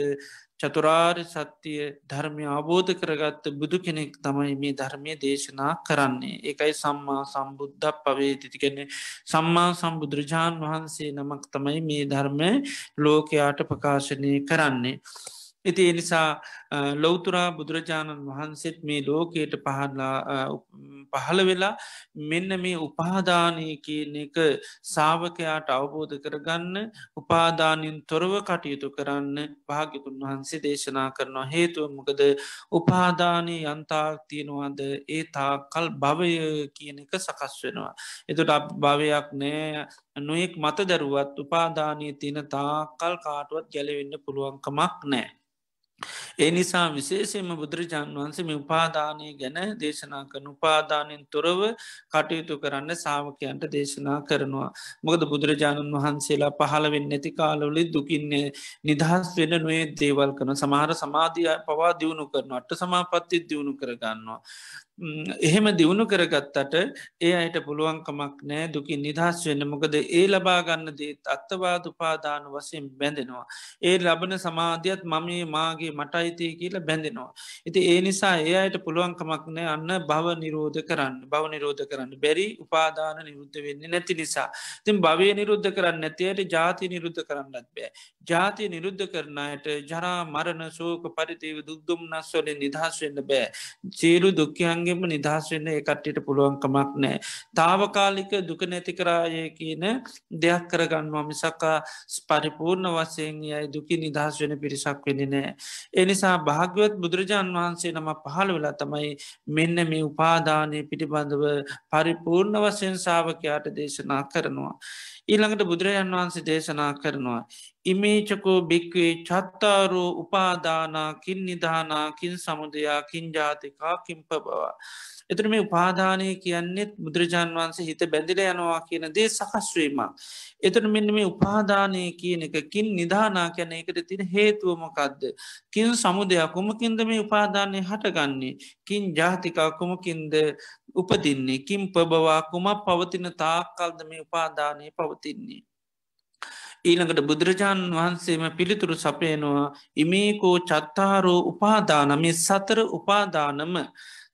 චතුරාර් සත්‍යය ධර්මය අබෝධ කරගත්ත බුදු කෙනෙක් තමයි මේ ධර්මය දේශනා කරන්නේ. එකයි සම්මා සම්බුද්ධ පවේදිති කෙනෙ සම්මා සම්බුදුරජාණන් වහන්සේ නමක් තමයි මේ ධර්මය ලෝකයාට ප්‍රකාශනය කරන්නේ. ඉති එනිසා ලොවතුරා බුදුරජාණන් වහන්සේත් මේ ලෝකයට පහරලා පහළ වෙලා මෙන්න මේ උපාධානය කියන එක සාාවකයාට අවබෝධ කරගන්න උපාධානින් තොරව කටයුතු කරන්න භාගිතුන් වහන්සේ දේශනා කරනවා හේතුව මොකද උපාධානය යන්තාක් තියෙනවාද ඒ තා කල් භවය කියන එක සකස් වෙනවා. එතුට භවයක් නෑ නොයෙක් මත දරුවත් උපාධානය තියෙන තා කල් කාටුවත් ගැලවෙන්න පුළුවන්කමක් නෑ. ඒ නිසා විශේෂයම බුදුරජාණන් වහන්සේ මේ උපාධානය ගැන දේශනා කරන උපාධානයෙන් තොරව කටයුතු කරන්න සාාවකයන්ට දේශනා කරනවා. මොකද බුදුරජාණන් වහන්සේලා පහළවෙන් නැති කාලවලි දුකින්නේ නිදහස් වෙන නොේ දේවල් කරන සමහර සමාධිය පවා දියුණු කරන අට සමාපත්ති දියුණු කරගන්නවා. එහෙම දියුණු කරගත්තට ඒ අයට පුළුවන්කමක් නෑ දුකින් නිදහස් වෙන්න මොකද ඒ ලබාගන්න දේත් අත්තවාද උපාදාන වසයෙන් බැඳෙනවා. ඒ ලබන සමාධියත් මමේ මාගේ මටයිතය කියලා බැඳෙනවා. ඉති ඒ නිසා ඒ අයට පුළුවන්කමක් නෑ අන්න භව නිරෝධ කරන්න බව නිරෝධ කරන්න බැරි උපාදාන නිරුද්ධ වෙන්න නැති නිසා. තින් භවය නිරුද්ධ කරන්න ඇතියට ජාති නිරුද්ධ කරන්නත් බෑ. ජාතිය නිරුද්ධ කරනයට ජරා මරණ සෝක පරිතව දුක්දුම් නස්වලින් නිදහස් වෙන්න බෑ. චේරු දුක්කයන්ගේ දුකෙන්ම නිදහස් වෙන්න එකට්ටිට පුළුවන් කමක් නෑ. තාවකාලික දුක නැති කරාය කියන දෙයක් කරගන්නවා මිසකා ස්පරිපූර්ණ වසයෙන් යයි දුකි නිදහස් වෙන පිරිසක් වෙනි නෑ. එනිසා භාග්‍යවත් බුදුරජාන් වහන්සේ නම පහළ වෙලා තමයි මෙන්න මේ උපාධානය පිටිබඳව පරිපූර්ණ වසයෙන් සාාවකයාට දේශනා කරනවා. ඊළඟට බුදුරජාන් වහන්සේ දේශනා කරනවා. ඉමේචකෝ බෙක්වේ චත්තාරෝ උපාදානාකින් නිධානාකින් සමුදයාකින් ජාතිකාකින් පබවා. එතුර මේ උපාධානය කියන්නේ බුදුරජාන් වන්සේ හිත බැඳිල යනවා කියන දේ සකස්වීම. එතන මෙන්න මේ උපාධානය කියන එකකින් නිධානා කියන එකට තින හේතුවමකක්ද. කින් සමුදයක්කුමකින්ද මේ උපාධානය හටගන්නේ. කින් ජාතිකාකුමකින්ද උපදින්නේ. කින් පබවා කුමක් පවතින තාක්කල්ද මේ උපාධානය පවතින්නේ. ඊළඟට බුදුරජාණන් වහන්සේම පිළිතුරු සපයනවා ඉමේකෝ චත්තාරෝ උපාදානම සතර උපාදානම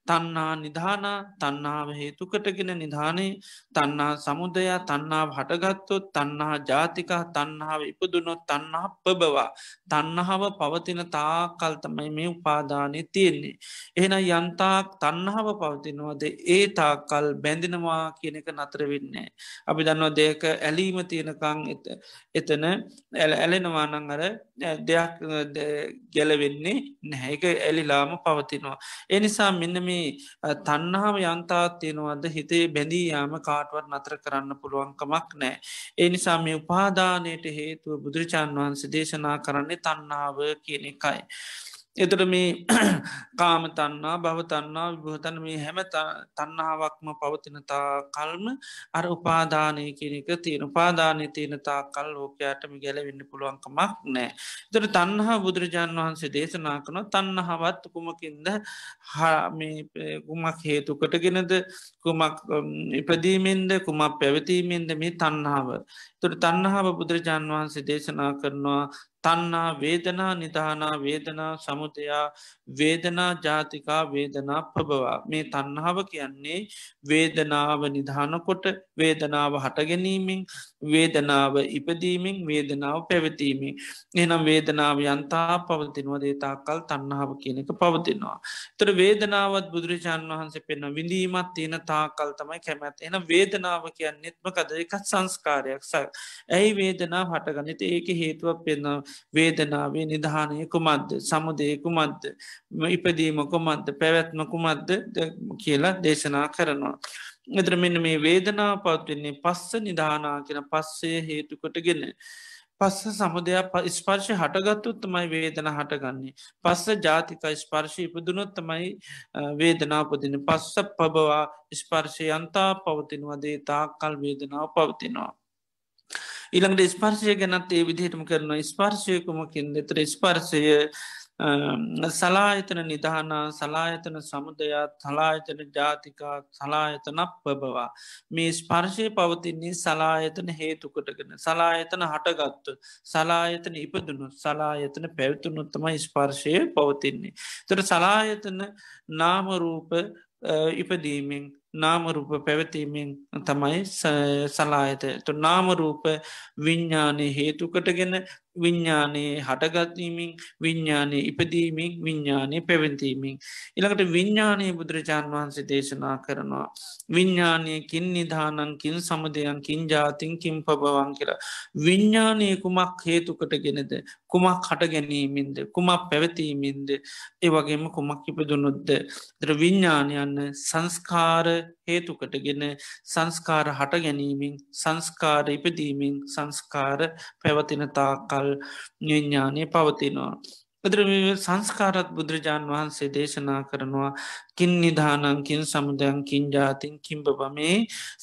තන්නා නිධාන තන්නාව හේතුකටගෙන නිධානේ තන්නා සමුදයා තන්නාව හටගත්තොත් තන්නා ජාතිකා තන්නාව ඉපදුනොත් තන්නා පබවා තන්නාව පවතින තාකල් තමයි මේ උපාදානය තියෙන්නේ. එහෙන යන්තාක් තන්නාව පවතිනවද ඒ තාකල් බැඳෙනවා කියන එක නතර වෙන්නේ. අපි දන්නවා දෙයක ඇලීම තියෙනකං එත එතන ඇලෙනවානං අර දෙයක් ගැලවෙන්නේ නැහැ එක ඇලිලාම පවතිනවා. එනිසා මෙන්න මේ තන්නහාම යන්තාත් තියෙනවද හිතේ බැඳීයාම කාටවත් නතර කරන්න පුළුවන්කමක් නෑ. ඒ නිසා මේ උපාදානයට හේතුව බුදුරජාන් වහන්සේ දේශනා කරන්නේ තන්නාව කියන එකයි. එතට මේ කාම තන්නා භවතන්නා විභහතන මේ හැම තන්නාවක්ම පවතිනතා කල්ම අර උපාධානය කෙනෙක තියෙන උපාධානය තියෙනතා කල් ලෝකයාටම ගැලවෙන්න පුළුවන්කමක් නෑ. තොට තන්නහා බුදුරජාණන් වහන්සේ දේශනා කන තන්නහවත් කුමකින්ද කුමක් හේතුකටගෙනද කුමක් ඉපදීමෙන්ද කුමක් පැවතීමෙන්ද මේ තන්නාව. තුොට තන්නහාව බුදුරජාණන් වහන්සේ දේශනා කරනවා තන්නා වේදනා නිධානා වේදනා සමුදයා වේදනා ජාතිකා වේදනා ප්‍රබවා මේ තන්නාව කියන්නේ වේදනාව නිධානකොට වේදනාව හටගැනීමෙන් වේදනාව ඉපදීමෙන් වේදනාව පැවතීමෙන් එනම් වේදනාව යන්තා පවතිනවා දේතාකල් තන්නාව කියන එක පවතිනවා. තර වේදනාවත් බුදුරජාණන් වහන්සේ පෙන්න විඳීමත් තියෙන තාකල් තමයි කැමැත් එන වේදනාව කියන්නෙත්ම කද එකත් සංස්කාරයක් ස ඇයි වේදනා හටගනිත ඒක හේතුවක් පෙන්න්නවා වේදනාවේ නිධානය කුමද්ද සමුදයකුමද්ද ඉපදීම කුමද්ද පැවැත්ම කුමද්ද කියලා දේශනා කරනවා. එතර මෙන්න මේ වේදනා පවත්වෙන්නේ පස්ස නිධානා කියෙන පස්සේ හේතුකොටගෙන. පස්ස සමුදයක් ස්පර්ශය හටගත්තුත් තමයි වේදන හටගන්නේ. පස්ස ජාතික ස්පර්ශය ඉපදුනොත් තමයි වේදනාපදින පස්ස පබවා ස්පර්ශයන්තා පවතිනවා දේ තාකල් වේදනාව පවතිනවා. ඊළඟට ස්පර්ශය ගැනත් ඒ විදිහටම කරනවා ස්පර්ශයකුමකින් දෙතර ස්පර්ශය සලායතන නිධානා සලායතන සමුදයාත් සලායතන ජාතිකාත් සලායතනක් පබවා. මේ ස්පර්ශය පවතින්නේ සලායතන හේතුකටගෙන සලායතන හටගත්තු සලායතන ඉපදනු සලායතන පැවතුනුත්තම ස්පර්ශය පවතින්නේ. තොට සලායතන නාමරූප ඉපදීමෙන් නාමරූප පැවතීමෙන් තමයි සලායත නාමරූප විඤ්ඥානය හේතුකටගෙන විඤ්ඥානයේ හටගත්වීමින් විඤ්ඥානය ඉපදීමින් විඤ්ඥානය පැවැන්තීමින්. ඉළඟට විඤ්ඥානයේ බුදුරජාණන් වහන්සේ දේශනා කරනවා. විඤ්ඥානයකින් නිධානන්කින් සමදයන්කින් ජාතින්කින් පබවන් කියලා. විඤ්ඥානය කුමක් හේතුකට ගෙනද කුමක් හට ගැනීමින්ද කුමක් පැවතීමින්ද ඒ වගේම කුමක් ඉපදුනුද්ද දර විඤ්ඥානයන්න සංස්කාර හේතුකටගෙන සංස්කාර හට ගැනීමින් සංස්කාර ඉපදීමින් සංස්කාර පැවතින තාකල් විශාල් ඥානය පවතිනවා. එතර සංස්කාරත් බුදුරජාණන් වහන්සේ දේශනා කරනවා කින් නිධානංකින් සමුදයන් කින් ජාතින් කිම්බබමේ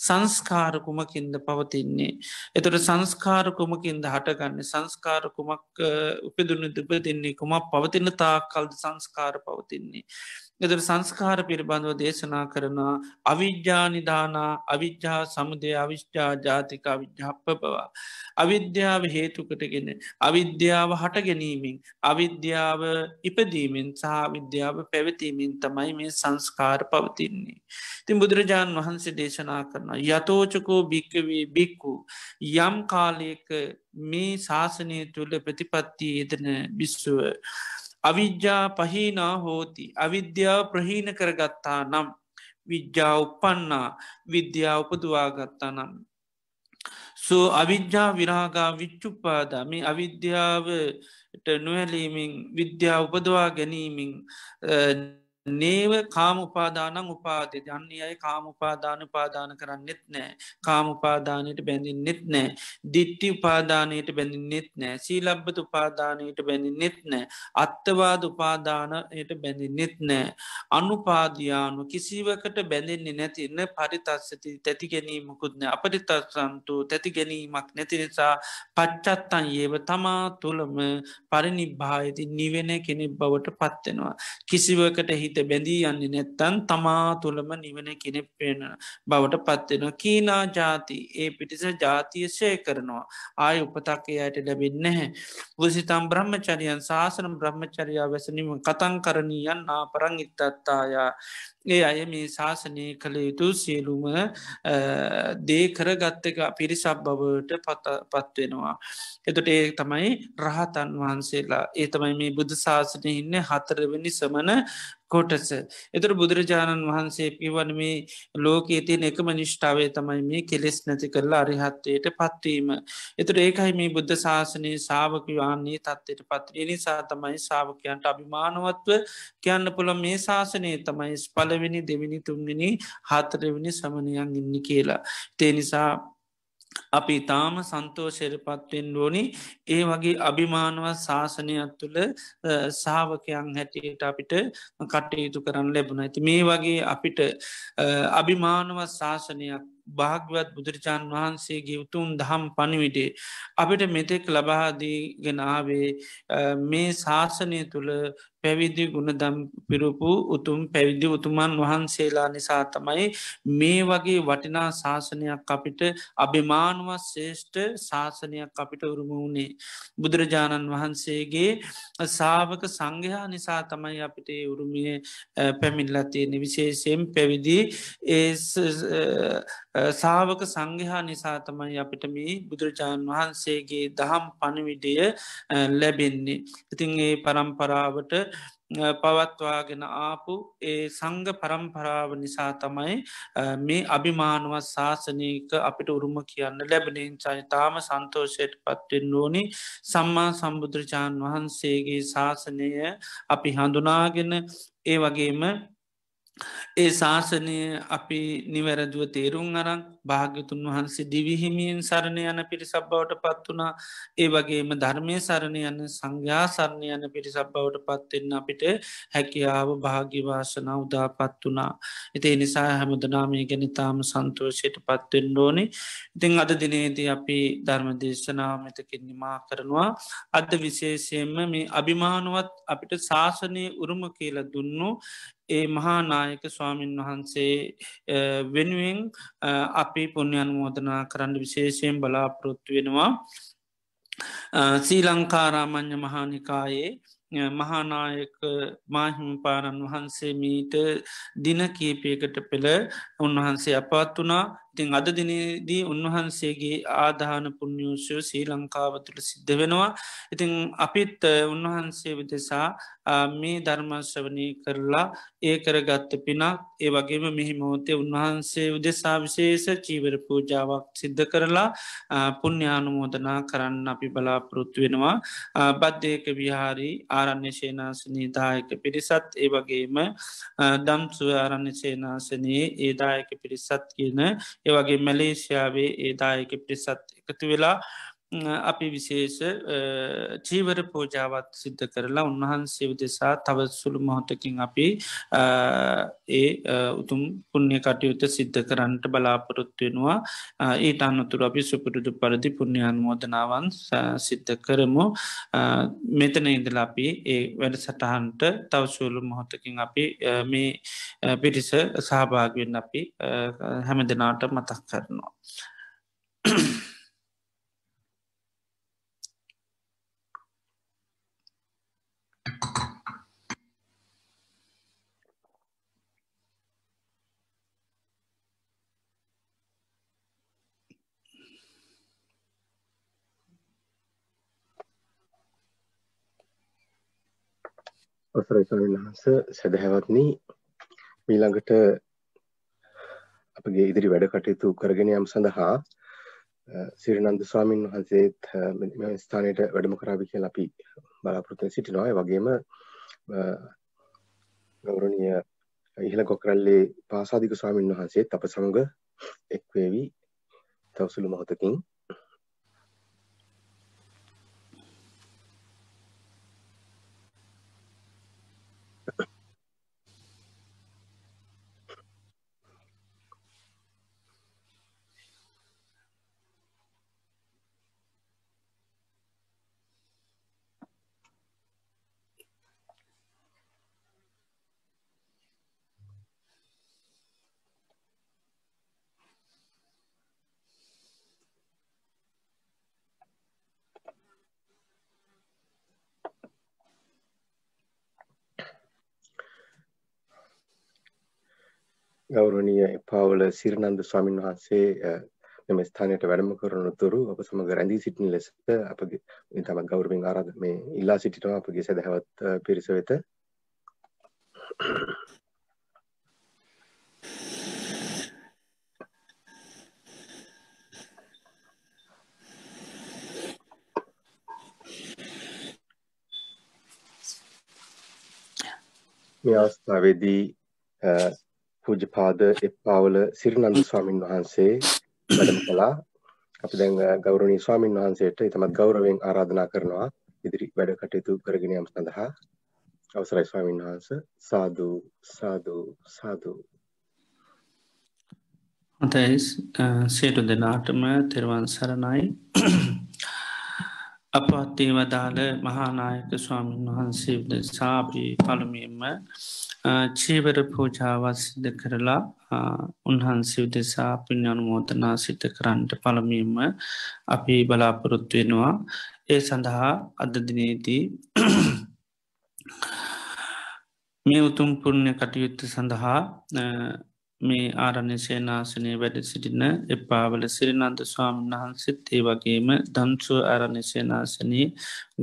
සංස්කාරකුමකින්ද පවතින්නේ. එතොට සංස්කාරකුමකින්ද හටගන්න සංස්කාරකුමක් උපදුන දුපතින්නේ කුමක් පවතින තා කල්ද සංස්කාර පවතින්නේ. එතුර සංස්කාර පිරිබඳව දේශනා කරනවා අවිද්‍යානිධානා අවිද්‍යා සමුදය අවිශ්්‍යා ජාතික අවිද්‍යාපපවා. අවිද්‍යාව හේතුකටගෙන අවිද්‍යාව හට ගැනීමෙන් අවිද්‍යාව ඉපදීමෙන් සාවිද්‍යාව පැවතීමෙන් තමයි මේ සංස්කාර පවතින්නේ. තින් බුදුරජාණන් වහන්සේ දේශනා කරන යතෝචකෝ භික්කවේ බික්කු යම් කාලයක මේ ශාසනය තුළ ප්‍රතිපත්තිය යෙදන බිස්්ුව අවිද්‍යා පහිනා හෝති අවිද්‍යාව ප්‍රහීන කරගත්තා නම් විද්‍යා උපන්නා විද්‍යා උපදවාගත්තා නම්. සෝ අවිද්‍යා විරාගා විච්චුපාදම අවිද්‍යාවට නොවැලීමෙන් විද්‍යා උපදවා ගැනීමෙන් නේව කාමඋපාදානං උපාදේ දන්නේ අය කාමඋපාදාන උපාදාන කරන්නෙත් නෑ කාමඋපාදානයට බැඳින් නෙත් නෑ දිට්ටි උපාදානයට බැඳින් නෙත් නෑ සීලබ්බත උපාදානයට බැඳින් නෙත් නෑ අත්තවාද උපාදානයට බැඳින් නෙත් නෑ අනුපාදයානු කිසිවකට බැඳෙන්නේ නැතින්න පරිතස්සති තැති ගැනීමකුත්න අපරිතස්සන්තු තැති ගැනීමක් නැති නිසා පච්චත්තන් ඒව තමා තුළම පරිනිබ්භායති නිවෙන කෙනෙක් බවට පත්වෙනවා කිසිවකට හිත හිත බැඳී යන්නේ නැත්තන් තමා තුළම නිවන කෙනෙක් වෙන බවට පත්වෙන කීලා ජාති ඒ පිටිස ජාතියශය කරනවා ආය උපතක්කයට ලැබෙන් නැහැ ගසිතම් බ්‍රහ්මචරියන් ශාසන බ්‍රහ්මචරයා වැසනීම කතන් කරණීයන් ආපරං ඉත්තත්තායා ඒ අය මේ ශාසනය කළ යුතු සියලුම දේකර ගත්තක පිරිසක් බවට පත්වෙනවා. එතුට ඒ තමයි රහතන් වහන්සේලා ඒ තමයි මේ බුදු ශාසනය ඉන්න හතරවෙනි සමන කොටස. එතර බුදුරජාණන් වහන්සේ පිවන මේ ලෝකයේ තියෙන එකම නිෂ්ඨාවේ තමයි මේ කෙලෙස් නැති කරලා අරිහත්වයට පත්වීම. එතුට ඒකයි මේ බුද්ධ ශාසනය සාාවකවාන්නේ තත්වයට පත් එනිසා තමයි සාාවකයන්ට අභිමානවත්ව කියන්න පුළ මේ ශාසනය තමයි ස්පලවෙනි දෙවිනි තුන්වෙනි හතරවෙනි සමනයන් ඉන්න කියලා. තේ නිසා අපි ඉතාම සන්තෝෂයටපත්වෙන් ඕනි ඒ වගේ අභිමානවත් ශාසනයක් තුළ සාාවකයන් හැටියට අපිට කටයුතු කරන්න ලැබුණ ඇති මේ වගේ අපිට අභිමානවත් ශාසනයක් භාගවත් බුදුරජාණන් වහන්සේගේ උතුන් දහම් පණිවිඩේ අපිට මෙතෙක් ලබාදීගෙනාවේ මේ ශාසනය තුළ පැවිදි ගුණ දම් පිරුපු උතුම් පැවිදි උතුමන් වහන්සේලා නිසා තමයි මේ වගේ වටිනා ශාසනයක් අපිට අභිමානුවත් ශේෂ්ඨ ශාසනයක් අපිට උරුම වුණේ. බුදුරජාණන් වහන්සේගේ සාාවක සංඝයා නිසා තමයි අපිට උරුමිය පැමිල්ලතියෙන විශේෂයෙන් පැවිදි ඒ සාාවක සංඝහා නිසා තමයි අපිට මේ බුදුරජාණන් වහන්සේගේ දහම් පණවිඩය ලැබෙන්නේ. ඉතින් ඒ පරම්පරාවට පවත්වාගෙන ආපු ඒ සංග පරම්පරාව නිසා තමයි මේ අභිමානුවත් ශාසනයක අපිට උරුම කියන්න ලැබෙනින් චනිතාම සන්තෝෂයට පත්වෙන් ඕනි සම්මා සම්බුදුරජාණන් වහන්සේගේ ශාසනය අපි හඳුනාගෙන ඒ වගේම ඒ ශාසනය අපි නිවැරදිව තේරුම් අරන් භාග්‍යතුන් වහන්සේ දිවිහිමියෙන් සරණ යන පිරිසබ්බවට පත් වනා ඒ වගේම ධර්මය සරණ යන සංඝා සරණය යන පිරිසබ්බවට පත්වෙන්න අපිට හැකියාව භාග්‍යවාසන උදාපත් වනා ඉති නිසා හැමදනාමය ගැන තාම සන්තෝෂයට පත්වෙන් ඕෝනි ඉතිං අද දිනේදී අපි ධර්මදේශනාමතකින් නිමා කරනවා අද විශේෂයෙන්ම මේ අභිමානුවත් අපිට ශාසනය උරුම කියලා දුන්නු ඒ මහානායක ස්වාමීන් වහන්සේ වෙනුවෙන් අපි පුුණ්‍යන් මෝදනා කරන්න විශේෂයෙන් බලාපොරොත්තු වෙනවා. සී ලංකාරාමං්්‍ය මහානිකායේ මහානායක මාහිමිපාණන් වහන්සේ මීට දින කීපයකට පෙළ උන්වහන්සේ අපත් වනා තින් අද දිනේදී උන්වහන්සේගේ ආධාන පුුණ්ඥෝෂයෝ ශ්‍රී ලංකාවතුළ සිද්ධ වෙනවා. ඉතිං අපිත් උන්වහන්සේ විදෙසා මේ ධර්මශ්‍රවනය කරලා ඒ කරගත්ත පිනක් ඒ වගේම මෙහිමෝතේ උන්වහන්සේ උදෙසා විශේෂ චීවර පූජාවක් සිද්ධ කරලා පුුණ්‍යානුමෝදනා කරන්න අපි බලාපොරොත්තු වෙනවා. බද්ධයක විහාරි ආරණ්‍ය ශේනාසනීදායක පිරිසත් ඒ වගේම දම්සුව ආරණ්‍ය ශේනාසනයේ ඒදායක පිරිසත් කියන ඒවගේ මැලේසියාවේ ඒදායක පිරිසත් එකතු වෙලා අපි විශේෂ චීවර පෝජාවත් සිද්ධ කරලා උන්වහන්සේ දෙසා තවත් සුළු මොහොතකින් අපි ඒ උතුම් පුුණ්‍ය කටයුත්ත සිද්ධ කරන්නට බලාපොරොත්වෙනවා ඊට අන්නතුර අපි සුපුරුදු පරදි පුුණ්‍යයන් මෝදනාවන් සිද්ධ කරමු මෙතන ඉඳල අපි ඒ වැඩ සටහන්ට තවසුළු මොහොතකින් අපි මේ පිරිස සහභාගවෙන් අපි හැම දෙනාට මතක් කරනවා. Mm-hmm. අවසරයි ස්වාමීන් වහන්ස සදහැවත්නි ඊළඟට අපගේ ඉදිරි වැඩ කටයුතු කරගෙන යාම සඳහා සිරිනන්ද ස්වාමීන් වහන්සේත් මේ ස්ථානයට වැඩම කරාවි කියලා අපි බලාපොරොත්තු සිටිනවා ඒ වගේම ගෞරවනීය ඉහළ කොක්රල්ලේ පාසාදික ස්වාමීන් වහන්සේත් අප සමග එක් වේවි තවසුළු මොහොතකින් ගෞරවනීය පාවල සිරනන්ද ස්වාමින් වහන්සේ මෙම ස්ථානයට වැඩම කරනතුරු අප සමග රැඳී සිටින ලෙස අපගේ තම ගෞරවයෙන් ආරාධ මේ ඉල්ලා සිටිනවා අපගේ සදහවත් පිරිස වෙත. මේ අවස්ථාවේදී පූජපාද එප්පාවල සිරිනන්දු ස්වාමින් වහන්සේ වැඩම කළා. අපි දැන් ගෞරවනීය ස්වාමින් වහන්සේට ඊටමත් ගෞරවයෙන් ආරාධනා කරනවා ඉදිරි වැඩ කටයුතු කරගෙන යාම සඳහා. අවසරයි ස්වාමින් වහන්සේ සාදු සාදු සාදු. හොඳයි සියලු දෙනාටම තෙරුවන් සරණයි. අපත්තේ වදාළ මහානායක ස්වාමීන් වහන්සේද සාපී පළමෙන්ම චීවර පූජාවත් සිද කරලා උන්හන්සේ දෙසා පිඥානු මෝතනා සිත කරන්ට පළමීම අපි බලාපොරොත්වෙනවා ඒ සඳහා අදදිනේදී මේ උතුම් පුුණ්‍ය කටයුත්ත සඳහා මේ ආරණ්‍ය සේනාසනය වැඩ සිටින එපාවල සිරිනන්ත ස්වාමන් වහන්සේත් ඒ වගේම දන්සුව ආරණ්‍ය සේනාසනී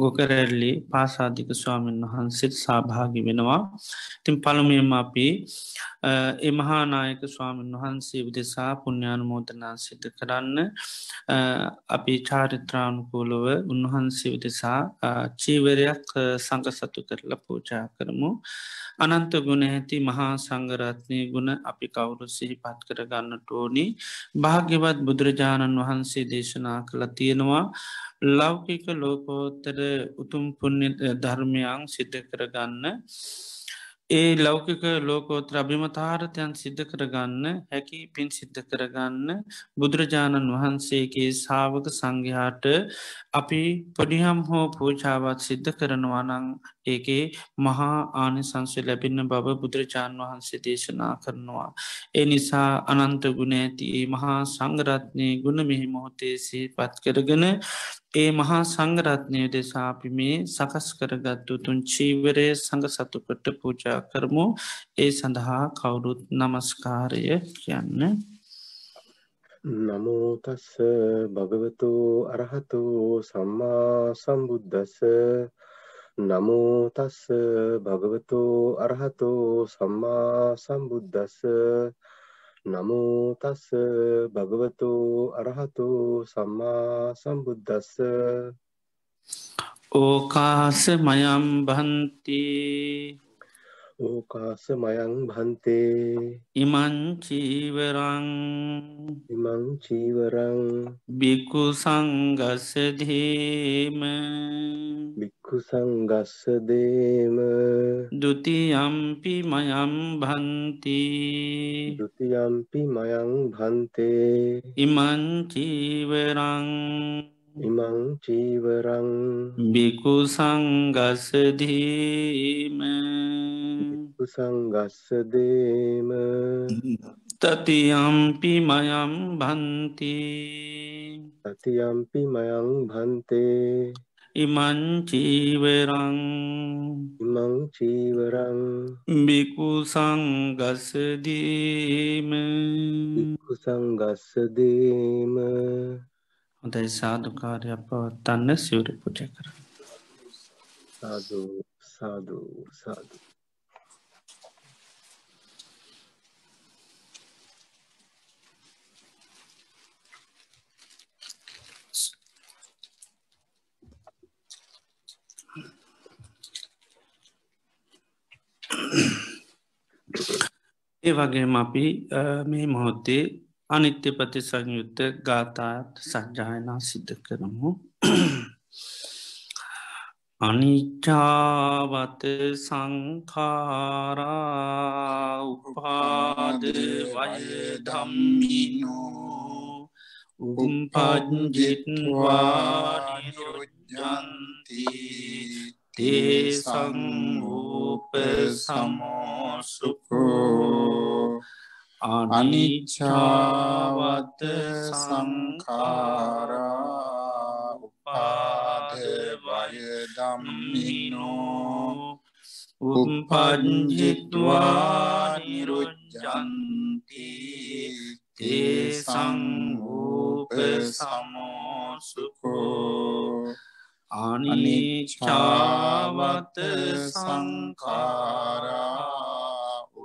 ගොකරැල්ලි පාසාධික ස්වාමීන් වහන්සේට සාභාගි වෙනවා. තින් පළමයම අපි එමහානායක ස්වාමීන් වහන්සේ විදෙසා පුුණ්‍යානුමෝදනා සිත කරන්න අපි චාරිත්‍රානුකූලව උන්වහන්සේ විදෙසා චීවරයක් සංකසතු කරලා පූචා කරමු. අනන්ත ගුණ ඇති මහා සංගරත්නය ගුණ අපි කවුරු සිහිපත් කරගන්න ටෝනි භාග්‍යවත් බුදුරජාණන් වහන්සේ දේශනා කළ තියෙනවා ලෞකික ලෝකෝත්තර උතුම් පුුණ්‍ය ධර්මයන් සිද්ධ කරගන්න ඒ ලෞකික ලෝකෝත්‍ර අභිමතාරතයන් සිද්ධ කරගන්න හැකි පින් සිද්ධ කරගන්න බුදුරජාණන් වහන්සේගේ සාාවක සංඝයාට අපි පොඩිහම් හෝ පූජාවත් සිද්ධ කරනවානං ඒගේ මහා ආනිසංස ලැබින්න බව බුදුරජාණන් වහන්සේ දේශනා කරනවා. ඒ නිසා අනන්ත ගුණ ඇති මහා සංගරත්නය ගුණ මෙහි මොහොතේ සිහිපත් කරගෙන ඒ මහා සංගරත්නය දෙසා අපි මේ සකස් කරගත්තු තුන් චීවරය සඟ සතුකට පූජා කරමු ඒ සඳහා කවුරුත් නමස්කාරය කියන්න නමෝතස්ස භගවතු අරහතු සම්මා සම්බුද්ධස නමෝතස්ස භගවතු අරහතු සම්මා සම්බුද්ධස නමෝ තස් භගවතු අරහතු සම්මා සම්බුද්දස්ස ඕකාස මයම් භන්ති ඕකාස මයං භන්තේ ඉමං චීවරං ඉමං චීවරං බිකු සංගස්ස දේම බික්කු සංගස්ස දේම දුතියම්පි මයම් භන්ති දුතියම්පි මයං භන්තේ ඉමං චීවරං ඉමං චීවරං බිකු සංගස්සදීම බිකු සංගස්සදේම තතියම්පි මයම් භන්ති තතියම්පි මයං භන්තේ ඉමං චීවරං ඉමං චීවරං බිකු සංගස්සදීම බිකු සංගස්සදේම හොඳයි සාධකාරයක් පවත්තන්න සිවර පුජ කර සාධූ සාධූ සාධූ ඒ වගේම අපි මේ මොහොත්තේ අනිත්‍ය පති සංයුත්ත ගාථාත් සජ්ජායනා සිද්ධ කරමු අනිචාවත සංකාරා උපාද වය දම්මිනෝ උම්පජ්ජිත්වානිරුජ්ජන්ති තේ සංගූප සමෝසුකෝ අනිච්චාවත සංඛාරා උපාදවය ධම්මිනෝ උපජ්ජිත්වා නිරුජ්ජන්ති තේ සංූප සමෝසුකෝ අනිච්චාවත සංඛාරා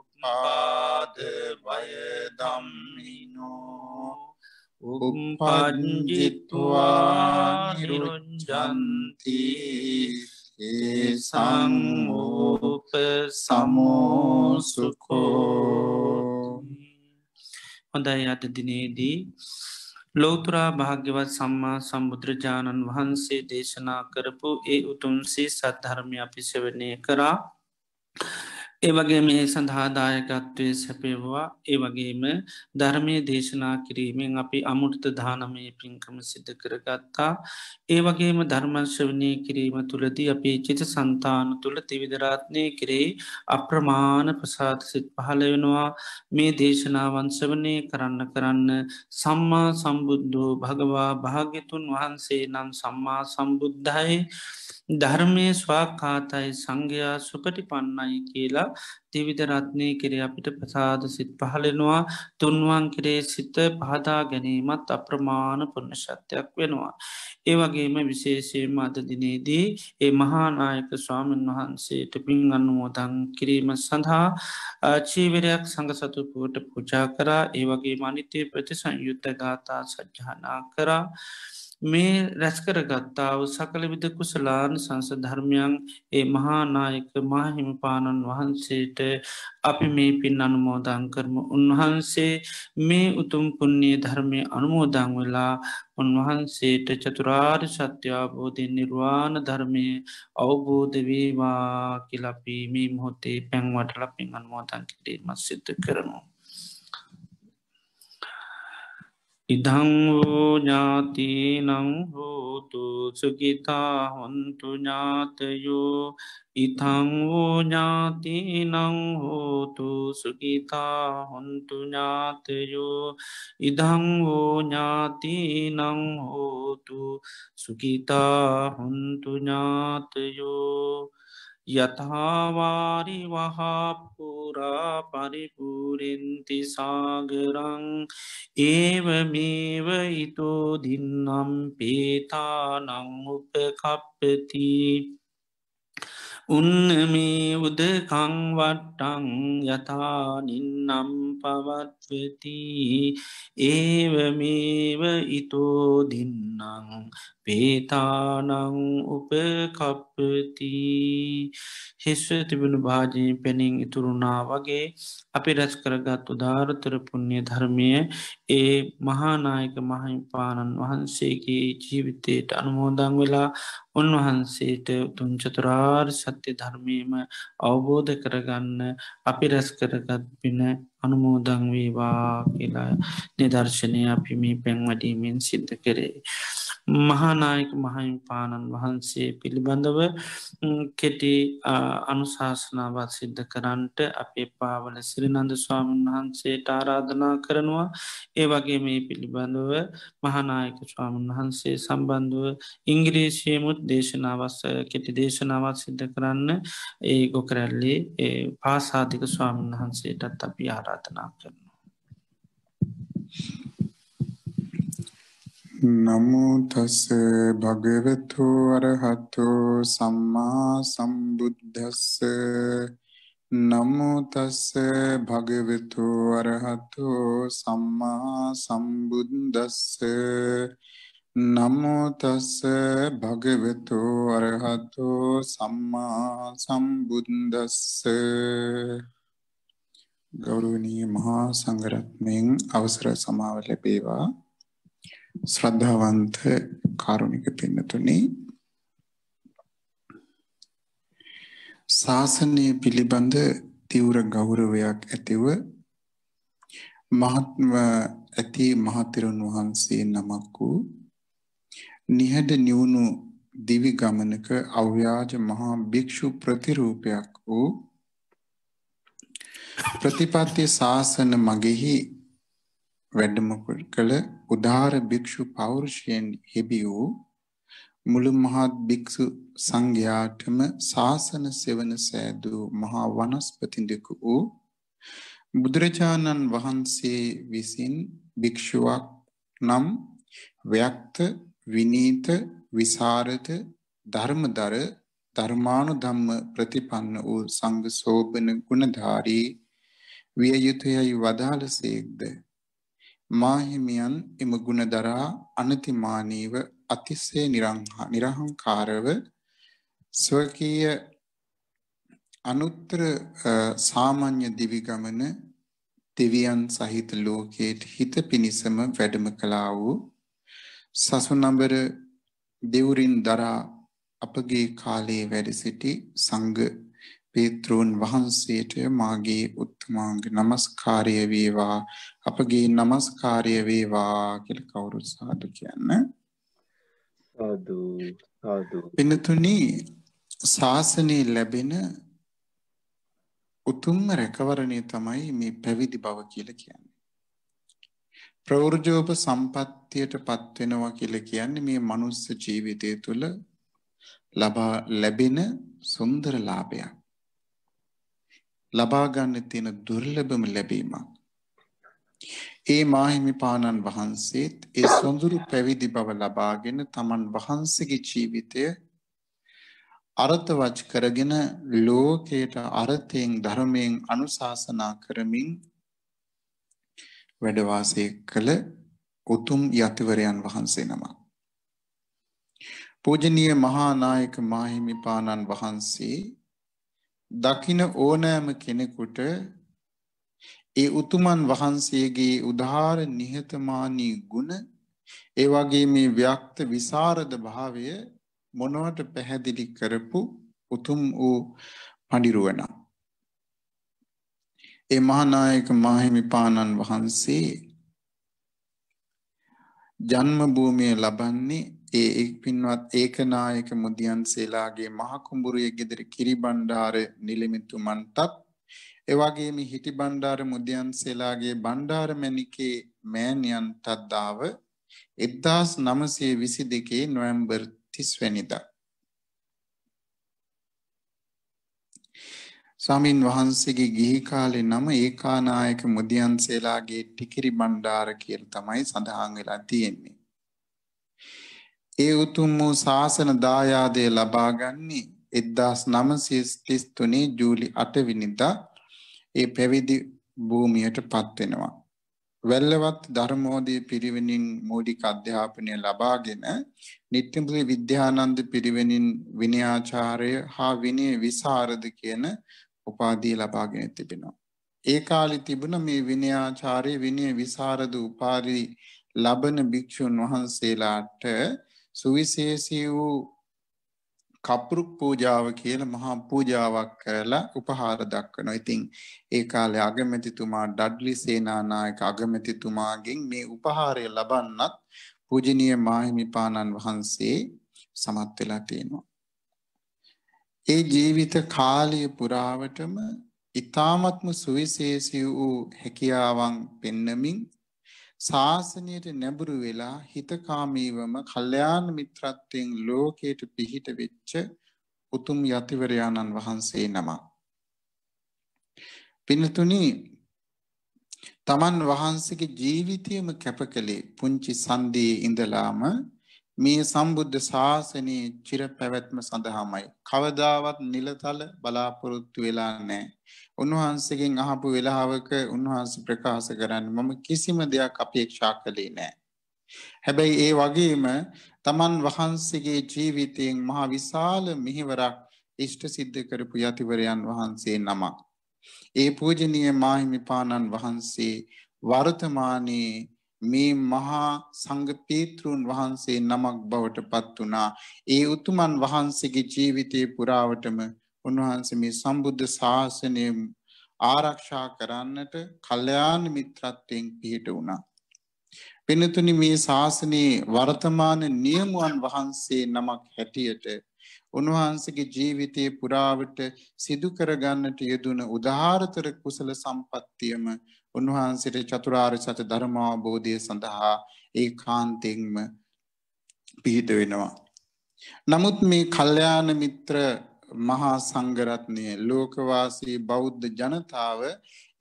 උපාදවය උපජ්ජිත්වා නිරුජ්ජන්ති ඒ සංෝප සමෝසුකෝ හොඳයි අද දිනේදී ලෝතුරා භාග්‍යවත් සම්මා සම්බුදුරජාණන් වහන්සේ දේශනා කරපු ඒ උතුන්සේ සත්ධර්මය අපිසවනය කරා ඒවගේ මේ සඳහාදායකත්වය සැපයවා ඒවගේම ධර්මය දේශනා කිරීමෙන් අපි අමුෘත දානමය පින්කම සිද්ධ කරගත්තා ඒවගේම ධර්මර්ශවනය කිරීම තුළදී අපි චිත සන්තාන තුළ තිවිදරාත්නය කරේ අප්‍රමාණ ප්‍රසාත සිත් පහළ වෙනවා මේ දේශනාවන් සවනය කරන්න කරන්න සම්මා සම්බුද්ධෝ භගවා භාග්‍යතුන් වහන්සේ නම් සම්මා සම්බුද්ධයි ධර්මය ස්වාකාතයි සංඝයා සුපටි පන්නයි කියලා තිවිදරත්නය කෙරේ අපිට ප්‍රසාද සිත් පහලෙනවා තුන්වන් කෙරේ සිත පහදා ගැනීමත් අප්‍රමාණ පුර්ණ ශත්‍යයක් වෙනවා. ඒවගේම විශේෂයම අද දිනේදී ඒ මහානායක ස්වාමීන් වහන්සේට පින් අන්නුවෝදන් කිරීම සඳහා චීවරයක් සඟ සතුපුවට පුජා කරා ඒවගේ මනිතය ප්‍රතිසංයුත්ත ගාථ සජ්්‍යානා කරා. මේ රැස්කර ගත්තාව සකලවිද කුසලාන සංස ධර්මයන් ඒ මහානායක මාහිමිපාණන් වහන්සේට අපි මේ පින් අනුමෝදං කරම උන්වහන්සේ මේ උතුම් පුන්නේ ධර්මය අනුමෝදං වෙලා උන්වහන්සේට චතුරාර් සත්‍යාබෝධය නිර්වාණ ධර්මය අවබෝධවේවා කියලපී මේ මොහොතේ පැන්වට ලපින් අනුමෝදං කිරීමත් සිද්ධ කරනවා. ඉදංවෝ ඥාතිනං හෝතු සුගිතා හොන්තු ඥාතයෝ ඉතංවෝ ඥාතිනං හෝතු සුගිතා හොන්තු ඥාතයෝ ඉදංවෝ ඥාතිනං හෝතු සුගිතා හොන්තු ඥාතයෝ යථාවාරි වහාපුරා පරිපුරෙන්ති සාගරං ඒවමේව ඉතෝ දින්නම් පේතානං උපකප්පතිී උන්න මේ උදකංවට්ටං යථානින්නම් පවත්වෙති ඒව මේව ඉතෝදින්නං පේතානං උපකප්පති හිස්ව තිබුණු භාජනය පෙනින් ඉතුරුණා වගේ අපි රැස් කරගත් උදාරතරපුුණ්්‍ය ධර්මය ඒ මහානායක මහින්පාණන් වහන්සේගේ ජීවිතයට අනුමෝදං වෙලා උන්වහන්සේට තුන්චතුරාර් සත්‍ය ධර්මීම අවබෝධ කරගන්න අපි රැස් කරගත් පින අනුමෝදංවේවා කියලා නිදර්ශනය අපිමි පැන්වඩීමෙන් සිද්ධ කරේ. මහානායක මහින්පාණන් වහන්සේ පිළිබඳව කෙටි අනුශාසනාවත් සිද්ධ කරන්ට අපේ පාවල සිරිනන්ද ස්වාමීන් වහන්සේට ආරාධනා කරනවා ඒ වගේ මේ පිළිබඳව මහනායක ස්වාමන් වහන්සේ සම්බන්ධුව ඉංග්‍රීශයමුත් දේශනාවස් කෙටි දේශනාවත් සිද්ධ කරන්න ඒ ගොකරැල්ලේ පාසාධික ස්වාමීන් වහන්සේටත් අපි ආරාධනා කරන නමෝ තස් භගවතු අරහතෝ සම්මා සම්බුද්දස්ස නමෝ තස් භගවතු අරහතෝ සම්මා සම්බුද්දස්ස නමෝ තස් භගවතු අරහතෝ සම්මා සම්බුද්දස්ස ගෞරවනීය මහා සංඝරත්නයෙන් අවසර සමාව ලැබේවා ශ්‍රද්ධාවන්ත කාරුණික පින්නතුනේ ශාසනය පිළිබඳ තීව්‍ර ගෞරවයක් ඇතිව මහත්ම ඇති මහතෙරුන් වහන්සේ නමක් වූ නිහඬ නිවුණු දිවි ගමනක අව්‍යාජ මහා භික්ෂු ප්‍රතිරූපයක් වූ ප්‍රතිපත්ති ශාසන මගෙහි වැඩම කළ උදාර භික්ෂු පෞරුෂයෙන් හිබි වූ මුළු මහත් භික්ෂු සංඝයාටම ශාසන සෙවන සෑදූ මහා වනස්පතිඳෙකු වූ බුදුරජාණන් වහන්සේ විසින් භික්ෂුවක් නම් ව්‍යක්ත විනීත විසරද ධර්මදර ධර්මානු ධම්ම ප්‍රතිපන්න වූ සංඝ සෝබන ගුණධාරී විය යුතුයයි වදාළසේක්ද මාහිමියන් එම ගුණ දරා අනතිමානීව අතිසේ නිරහංකාරව ස්වකීය අනුත්තර සාමාන්‍ය දිවිගමන දෙවියන් සහිත ලෝකයට හිත පිණිසම වැඩම කළා වූ සසුනඹර දෙවුරින් දරා අපගේ කාලයේ වැඩ සිටි සංඝ පේත්‍රෝන් වහන්සේට මාගේ උත්තමාංග নমස්කාරය වේවා අපගේ নমස්කාරය වේවා කියලා කවුරු සාදු කියන්න සාදු සාදු පින්තුනි ශාසනයේ ලැබෙන උතුම් රැකවරණය තමයි මේ පැවිදි බව කියලා කියන්නේ ප්‍රවෘජෝප සම්පත්තියටපත් වෙනවා කියලා කියන්නේ මේ මනුස්ස ජීවිතය තුළ ලබා ලැබෙන සුන්දර ලාභයක් ලබා ගන්න තියෙන දුර්ලභම ලැබීමක්. ඒ මාහිමි පාණන් වහන්සේත් ඒ සොඳුරු පැවිදි බව ලබාගෙන තමන් වහන්සේගේ ජීවිතය අර්ථවත් කරගෙන ලෝකයට අර්ථයෙන් ධර්මයෙන් අනුශාසනා කරමින් වැඩ වාසය කළ උතුම් යතිවරයන් වහන්සේ නම. පූජනීය මහා නායක මාහිමි පාණන් වහන්සේ දකින ඕනෑම කෙනෙකුට ඒ උතුමන් වහන්සේගේ උදාාර නිහතමානී ගුණ ඒ වගේ මේ ව්‍යක්ත විසරද භාවය මොනවට පැහැදිලි කරපු උතුම් වූ පඬිරුවණ. ඒ මහානායක මාහිමිපාණන් වහන්සේ ජන්ම භූමිය ලබන්නේ ඒ එක් පින්වත් ඒකනායක මුදියන්සේලාගේ මහකුඹුරේ ගෙදර කිරිබණ්ඩාර නිලිමිතුමන්ටත් එවැගේම හිටි බණ්ඩාර මුදියන්සේලාගේ බණ්ඩාර මැණිකේ මෑණියන්ටත් දාව 1922 නොවැම්බර් 30 වෙනිදා ස්වාමින් වහන්සේගේ ගිහි කාලේ නම ඒකානායක මුදියන්සේලාගේ ටිකිරි බණ්ඩාර කියලා තමයි සඳහන් වෙලා තියෙන්නේ ඒ උතුම් වූ ශාසන දායාදය ලබා ගන්නේ 1933 ජූලි 8 වෙනිදා ඒ පැවිදි භූමියටපත් වෙනවා. වැල්ලවත් ධර්මෝදය පිරිවෙනින් මූලික අධ්‍යාපනය ලබාගෙන නිත්‍යපති විද්‍යානන්ද පිරිවෙනින් විනයාචාරය හා විනය විසාරද කියන උපාදී ලබාගෙන තිබෙනවා. ඒ කාලි තිබුණ මේ විනයාචාරය විනය විසාරද උපාරී ලබන භික්‍ෂූන් වහන්සේලාට සුවිශේෂී වූ කපුරු පූජාව කියලා මහා පූජාවක් කරලා උපහාර දක්වනවා. ඉතින් ඒ කාලේ අගමැතිතුමා ඩඩ්ලි සේනානායක අගමැතිතුමාගෙන් මේ උපහාරය ලබන්නත් පූජනීය මාහිමිපාණන් වහන්සේ සමත් වෙලා තියෙනවා. ඒ ජීවිත කාලය පුරාවටම ඊ타මත්ම සුවිශේෂී වූ හැකියාවන් පෙන්නමින් ශාසනයට නැඹුරු වෙලා හිතකාමීවම කල්යාණ මිත්‍රත්වයෙන් ලෝකයට පිහිට වෙච්ච උතුම් යතිවරයාණන් වහන්සේ නම. පින්තුනි තමන් වහන්සේගේ ජීවිතයම කැපකලේ පුංචි සන්දී ඉඳලාම මේ සම්බුද්ධ ශාසනයේ චිර පැවැත්ම සඳහාමයි. කවදාවත් නිලතල බලාපොරොත්තු වෙලා නැහැ. උන්වහන්සේගෙන් අහපු වෙලාවක උන්වහන්සේ ප්‍රකාශ කරන්නේ මම කිසිම දෙයක් අපේක්ෂා කළේ නෑ. හැබැයි ඒ වගේම තමන් වහන්සේගේ ජීවිතයෙන් මහා විශාල මෙහෙවරක් ඉෂ්ට සිද්ධ කරපු යතිවරයන් වහන්සේ නමක්. ඒ පූජනීය මාහිමිපාණන් වහන්සේ වර්තමානයේ මේ මහා සංඝ පීත්‍රුන් වහන්සේ නමක් බවට පත් වුණා. ඒ උතුමන් වහන්සේගේ ජීවිතේ පුරාවටම උන්වහන්සේ මේ සම්බුද්ධ ශාසනය ආරක්ෂා කරන්නට කල්යාණ මිත්‍රත්වයෙන් පිහිට වුණා. පිනතුනි මේ ශාසනයේ වර්තමාන නියමුවන් වහන්සේ නමක් හැටියට උන්වහන්සේගේ ජීවිතයේ පුරාවට සිදු කරගන්නට යෙදුන උදාහරතර කුසල සම්පත්තියම උන්වහන්සේට චතුරාර්ය සත්‍ය ධර්ම අවබෝධය සඳහා ඒකාන්තයෙන්ම පිහිට වෙනවා. නමුත් මේ කල්යාණ මිත්‍ර මහා සංඝරත්නය ලෝකවාසී බෞද්ධ ජනතාව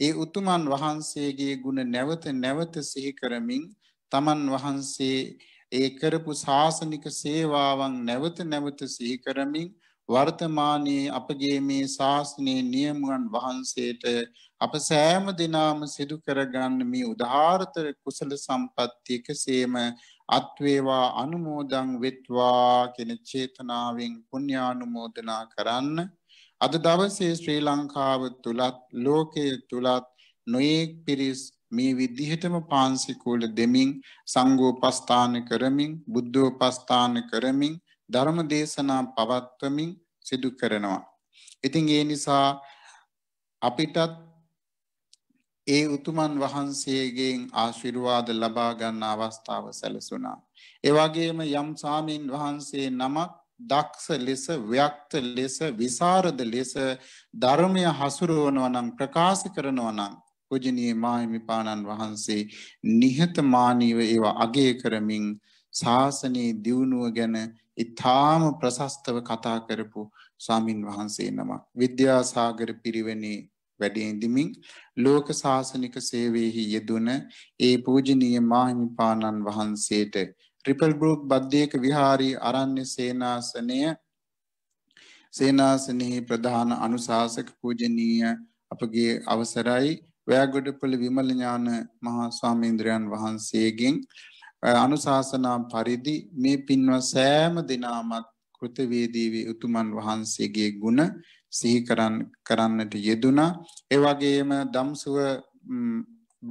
ඒ උතුමන් වහන්සේගේ ගුණ නැවත නැවත සිහි කරමින් තමන් වහන්සේ ඒ කරපු ශාසනික සේවාවන් නැවත නැවත සිහි කරමින් වර්තමානයේ අපගේ මේ ශාස්ත්‍රයේ නියමුවන් වහන්සේට අප සෑම දිනාම සිදු කරගන්න මේ උදාාරතර කුසල සම්පත්තිය කෙසේම අත් වේවා අනුමෝදන් වෙත්වා කියන චේතනාවෙන් පුණ්‍යානුමෝදනා කරන්න අද දවසේ ශ්‍රී ලංකාව තුලත් ලෝකයේ තුලත් නොයෙක් පිරිස් මේ විදිහටම පාන්සිකූල දෙමින් සංඝෝපස්ථාන කරමින් බුද්ධෝපස්ථාන කරමින් ධර්ම දේශනා පවත්වමින් සිදු කරනවා. ඉතින් ඒ නිසා අපිටත් ඒ උතුමන් වහන්සේගෙන් ආශිර්වාද ලබා ගන්න අවස්ථාව සැලසුණා. ඒ වගේම යම් සාමීන් වහන්සේ නමක් දක්ෂ ලෙස ව්‍යක්ත ලෙස විසරද ලෙස ධර්මය හසුරුවනවා නම් ප්‍රකාශ කරනවා නම් පූජනීය මාහිමිපාණන් වහන්සේ නිහතමානීව ඒවා අගය කරමින් ශාසනයේ දියුණුව ගැන ඉතාම ප්‍රශස්තව කතා කරපු ස්වාමින් වහන්සේ නමක්. විද්‍යාසාගර පිරිවෙනේ වැඩඉඳමින් ලෝක ශාසනික සේවයෙහි යෙදුන ඒ පූජනීය මාහිමිපාණන් වහන්සේට රිපල්බ්‍රූක් බද්ධයක විහාරී අරණ්‍ය සේනාසනය සේනාසනයේ ප්‍රධාන අනුශාසක පූජනීය අපගේ අවසරයි වැෑගොඩපොළ විමල ඥාන මහා ස්වාමීන්ද්‍රයන් වහන්සේගෙන් අනුශාසනා පරිදි මේ පින්වත් සෑම දිනාමත් කෘතවේදී වී උතුමන් වහන්සේගේ ගුණ සිහි කරන්නට යෙදුනා. ඒ වගේම දම්සුව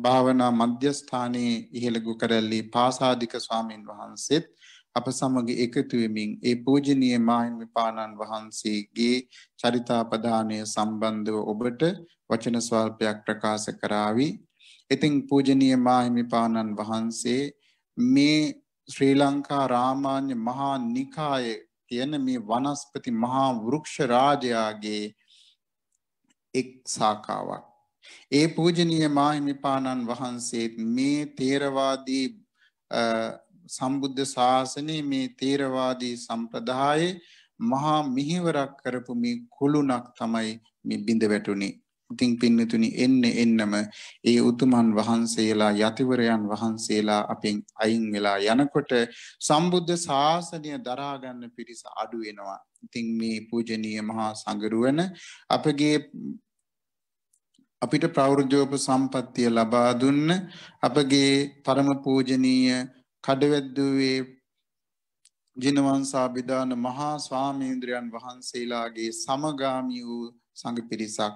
භාවනා මධ්‍යස්ථානයේ ඉහළ ගුකරැල්ලේ පාසාදික ස්වාමින් වහන්සේත් අප සමග එකතු වෙමින් ඒ පූජනීය මාහිමි පාණන් වහන්සේගේ චරිතාපදානය සම්බන්ධව ඔබට වචන ස්වල්පයක් ප්‍රකාශ කරાવી. ඉතින් පූජනීය මාහිමි පාණන් වහන්සේ මේ ශ්‍රී ලංකා රාමාන්‍ය මහා නිකාය තියෙන මේ වනස්පති මහා වෘක්ෂ රාජයාගේ එක් සාකාවක්. ඒ පූජනීය මාහිමිපාණන් වහන්සේ මේ තේරවාදී සම්බුද්ධ ශාසනයේ මේ තේරවාදී සම්ප්‍රදායේ මහා මිහිවරක් කරපු මේ කුළුණක් තමයි මේ බිඳ වැටුනේ. ඉතින් පින්නතුනි එන්න එන්නම ඒ උතුමන් වහන්සේලා යතිවරයන් වහන්සේලා අපෙන් අයින් වෙලා යනකොට සම්බුද්ධ ශාසනය දරා ගන්න පිරිස අඩු වෙනවා. ඉතින් මේ පූජනීය මහා සංගරුවන අපගේ අපිට ප්‍රවෘජෝප සම්පත්තිය ලබා දුන්න අපගේ පරම පූජනීය කඩවැද්දුවේ ජිනවංශාබිදාන මහා ස්වාමීන්ද්‍රයන් වහන්සේලාගේ සමගාමී වූ සංඝ පිරිසක්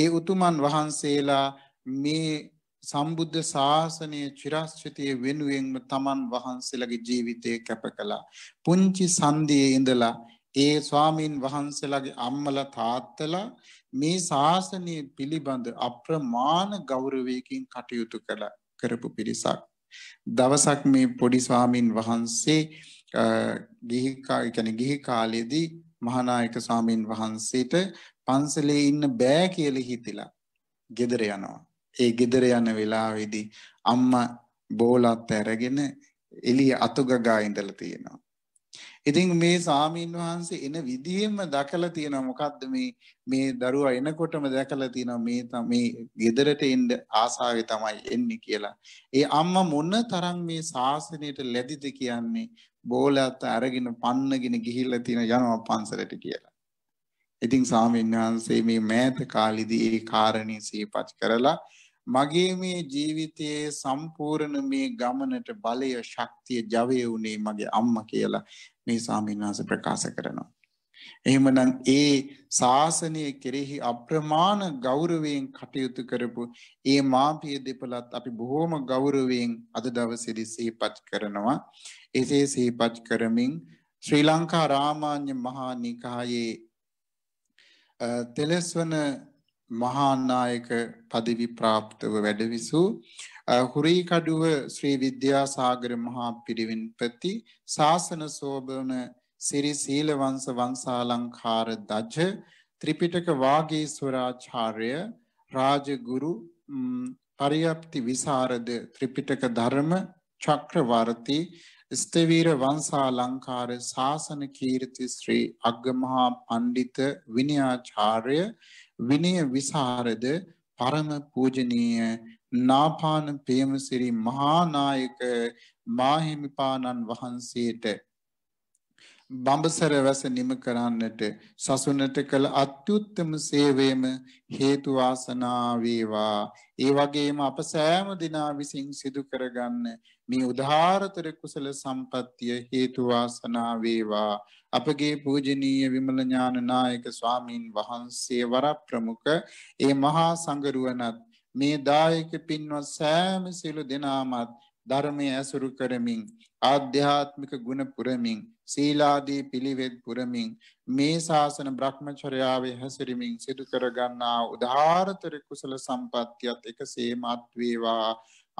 ඒ උතුමන් වහන්සේලා මේ සම්බුද්ධ ශාසනය චිරස්්චිතය වෙනුවෙන්ම තමන් වහන්සේලගේ ජීවිතය කැප කළා. පුංචි සන්දියේ ඉඳලා ඒ ස්වාමීන් වහන්සේලාගේ අම්මල තාත්තලා මේ ශාසනය පිළිබඳ අප්‍රමාණ ගෞරවයකින් කටයුතු කළ කරපු පිරිසක්. දවසක් මේ පොඩි ස්වාමීන් වහන්සේ ගිහි කාලයේදී මහානායක ස්වාමීන් වහන්සේට පන්සලේ ඉන්න බෑ කියලා හිතිලා ගෙදර යනවා. ඒ ගෙදර යන වෙලාවේදී අම්මා බෝලත් ඇරගෙන එළිය අතුගගා ඉඳලා තියෙනවා. ඉතින් මේ සාමීන් වහන්සේ එන විදිහෙම දැකලා තියෙනවා මොකද්ද මේ මේ දරුවා එනකොටම දැකලා තියෙනවා මේ මේ ගෙදරට එන්න ආසාවේ තමයි එන්නේ කියලා. ඒ අම්මා මොන තරම් මේ ශාසනයට ලැබිද කියන්නේ බෝලත් අරගෙන පන්නගෙන ගිහිල්ලා තියෙන යනවා පන්සලට කියලා. ඉතින් ස්වාමීන් වහන්සේ මේ මෑත කාලෙදී ඒ කාරණේ සිහිපත් කරලා මගේ මේ ජීවිතයේ සම්පූර්ණ මේ ගමනට බලය ශක්තිය ජවය උනේ මගේ අම්මා කියලා මේ ස්වාමීන් වහන්සේ ප්‍රකාශ කරනවා. එහෙමනම් ඒ ශාසනය කෙරෙහි අප්‍රමාණ ගෞරවයෙන් කටයුතු කරපු ඒ මාපිය දෙපළත් අපි බොහෝම ගෞරවයෙන් අද දවසේදී සිහිපත් කරනවා. එසේ සිහිපත් කරමින් ශ්‍රී ලංකා රාමාන්‍ය මහා නිකායේ තෙලස්වන මහානායක පදවි ප්‍රාප්තව වැඩවිසූ හුරීකඩුව ශ්‍රී විද්‍යාසාගර මහා පිරිවෙන් ප්‍රති ශාසන සෝභන සිරි සීලවංශ වංශාලංකාර දජ ත්‍රිපිටක වාගීස්වරාචාර්ය රාජගුරු පරියප්ති විසරද ත්‍රිපිටක ධර්ම චක්‍රවර්ති ස්තවීර වංශා ලංකාර ශාසන කීර්ති ශ්‍රී අග්ගමහා පණ්ඩිත විනයාචාර්ය විනය විසරද පරම පූජනීය නාපාන ප්‍රේමසිරි මහානායක මාහිමිපාණන් වහන්සේට බඹසර වැස නිම කරන්නට සසුනට කළ අත්‍යුත්තම සේවයම හේතු වාසනා වේවා. ඒ වගේම අප සෑම දිනා විසින් සිදු කරගන්න මේ උදාහරතර කුසල සම්පත්තිය හේතු වාසනා වේවා. අපගේ පූජනීය විමල ඥානනායක ස්වාමින් වහන්සේ වර ප්‍රමුඛ ඒ මහා සංගරුවනත් මේ දායක පින්වත් සෑම සිළු දෙනාමත් ධර්මයේ ඇසුරු කරමින් ආධ්‍යාත්මික ගුණ පුරමින් සීලාදී පිළිවෙත් පුරමින් මේ ශාසන බ්‍රහ්මචර්යාවේ හැසිරමින් සිදු කරගන්නා උදාාරතර කුසල සම්පත්තියත් එකසේමත් වේවා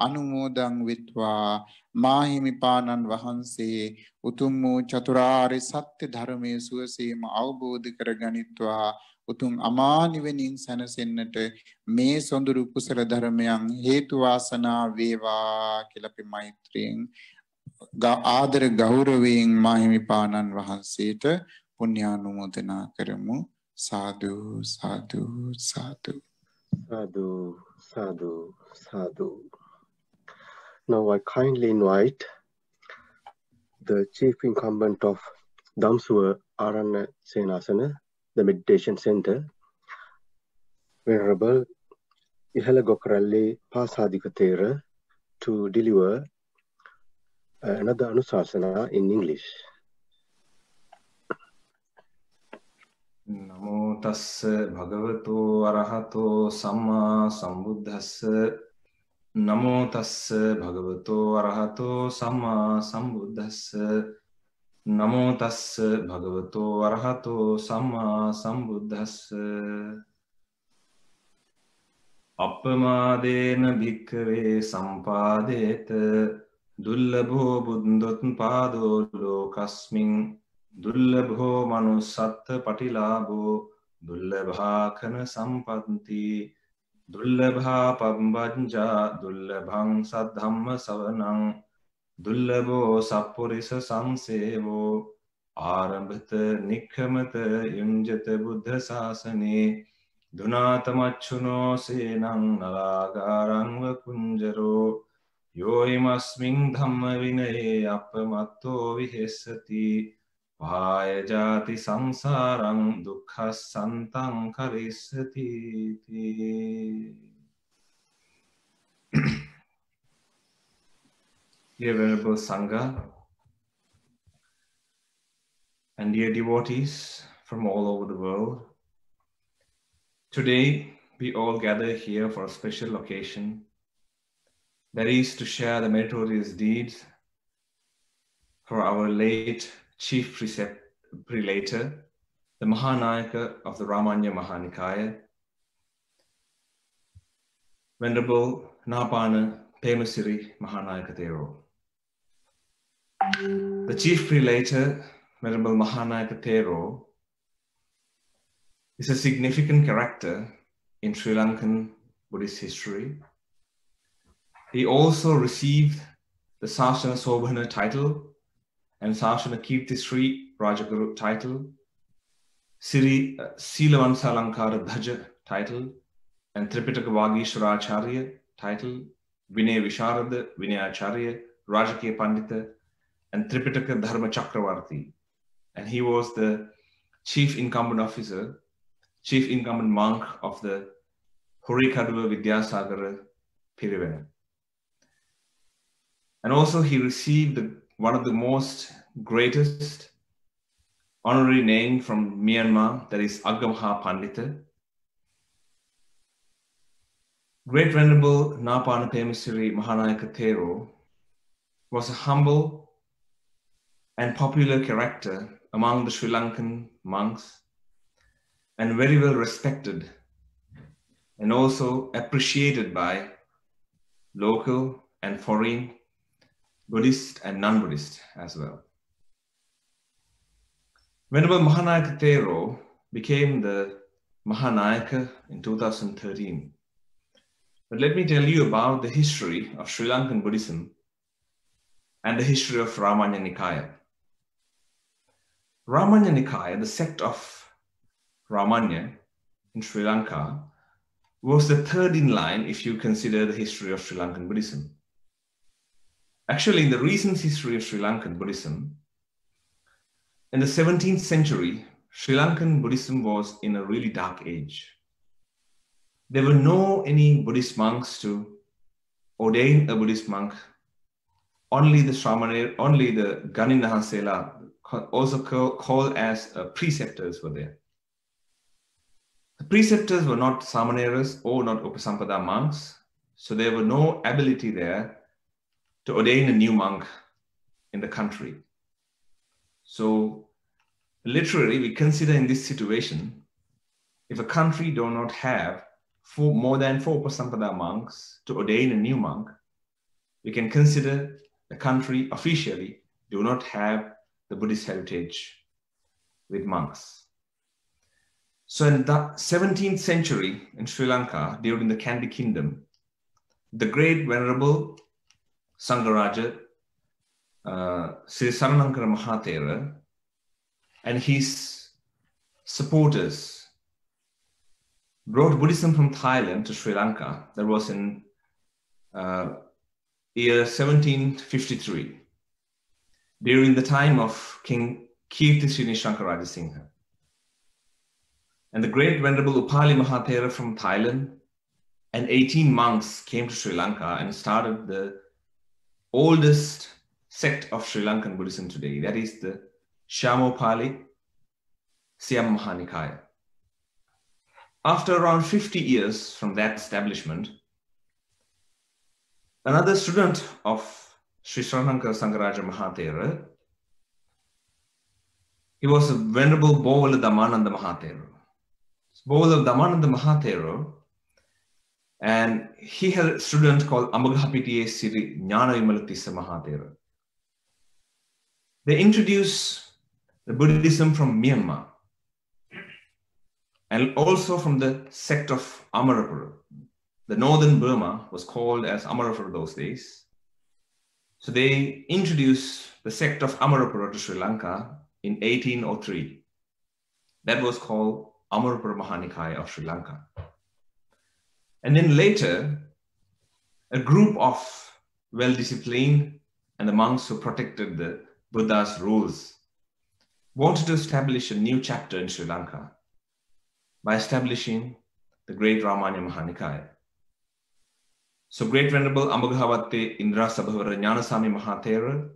අනුමෝදන් විත්වා මාහිමිපාණන් වහන්සේ උතුම් වූ චතුරාර්ය සත්‍ය ධර්මයේ සුවසේම අවබෝධ කරගනිත්වා උතුම් අමා නිවෙනින් සැනසෙන්නට මේ සොඳුරු කුසල ධර්මයන් හේතු වාසනා වේවා කියලා අපි මෛත්‍රියෙන් ආදර ගෞරවයෙන් මාහිමිපාණන් වහන්සේට පුණ්‍යානුමෝදනා කරමු සාදු සාදු සාදු සාදු සාදු සාදු Now I kindly invite the chief incumbent of Damsuwa Arana Senasana, the meditation center, Venerable Ihala Gokarale Pasadikatera, to deliver Uh, another anusasana in English. නමෝ තස්ස භගවතෝ අරහතෝ සම්මා සම්බුද්දස්ස නමෝ තස්ස භගවතෝ අරහතෝ සම්මා සම්බුද්දස්ස නමෝ තස්ස භගවතෝ අරහතෝ සම්මා සම්බුද්දස්ස අප්පමාදේන භික්ඛවේ සම්පාදේත දුල්ලබෝ බුද්දොත්න් පාදෝලෝ කස්මින් දුල්ලබහෝ මනු සත්ත පටිලාබෝ දුල්ලභාකන සම්පන්ති දුල්ලභා පම්බජ්ජා දුල්ලභං සද්ධම්ම සවනං දුල්ලබෝ සප්පුරිස සංසේවෝ ආරභත නික්කමත යුංජත බුද්ධ ශාසනයේ දුනාතමච්චුනෝ සේනං නලාගාරංව කුංජරෝ योऽयमस्मिन् धम्मविनये अपमत्तो विहेसति भायजाति संसारं दुःखसन्तं करिष्यति Dear Venerable Sangha and dear devotees from all over the world, today we all gather here for a special occasion that is to share the meritorious deeds for our late chief precept, prelator, the Mahanayaka of the Ramanya Mahanikaya, Venerable Napana Pemasiri Mahanayaka Thero. The chief prelator, Venerable Mahanayaka Thero, is a significant character in Sri Lankan Buddhist history he also received the Sashana Sobhana title and Sashana Kirti Sri Rajaguru title, Siri uh, Silavansalangkara Bhaja title, and Tripitaka Vagishwaracharya title, Vinay Visharada, Vinayacharya, Rajakya Pandita, and Tripitaka Dharma Chakravarti. And he was the chief incumbent officer, chief incumbent monk of the Horikadva Vidyasagara Pirivena. And also he received the, one of the most greatest honorary name from Myanmar, that is Agamha Pandita. Great Venerable Napana Pemisiri Mahanayaka Thero was a humble and popular character among the Sri Lankan monks and very well respected and also appreciated by local and foreign Buddhist and non-Buddhist as well. Venerable Mahanayaka Thero became the Mahanayaka in 2013. But let me tell you about the history of Sri Lankan Buddhism and the history of Ramanya Nikaya. Ramanya Nikaya, the sect of Ramanya in Sri Lanka, was the third in line if you consider the history of Sri Lankan Buddhism. Actually, in the recent history of Sri Lankan Buddhism, in the 17th century, Sri Lankan Buddhism was in a really dark age. There were no any Buddhist monks to ordain a Buddhist monk. Only the Shramane, only the ganinahansela, also called as uh, preceptors were there. The preceptors were not Samaneras or not Upasampada monks, so there were no ability there to ordain a new monk in the country. So, literally, we consider in this situation if a country do not have four, more than four Pasampada monks to ordain a new monk, we can consider the country officially do not have the Buddhist heritage with monks. So in the 17th century in Sri Lanka, during the Kandy Kingdom, the great Venerable Sangaraja, uh, Sri Saranankara Mahathera and his supporters brought Buddhism from Thailand to Sri Lanka. That was in uh, year 1753, during the time of King Kirti Singha. And the great Venerable Upali Mahathera from Thailand and 18 monks came to Sri Lanka and started the oldest sect of Sri Lankan Buddhism today, that is the Shamopali Siam Mahanikaya. After around 50 years from that establishment, another student of Sri Sranankara Sangaraja Mahathera, he was a Venerable Bowala Damananda Mahathera. Bowala Damananda Mahathera and he had a student called Amagapitiye Siri Jnana Vimalatissa Mahadeva. They introduced the Buddhism from Myanmar and also from the sect of Amarapura. The northern Burma was called as Amarapura those days. So they introduced the sect of Amarapura to Sri Lanka in 1803. That was called Amarapura Mahanikaya of Sri Lanka. And then later, a group of well disciplined and the monks who protected the Buddha's rules wanted to establish a new chapter in Sri Lanka by establishing the great Ramana Mahanikaya. So Great Venerable Amughavate Indra Sabhavara Jnanasami Mahathera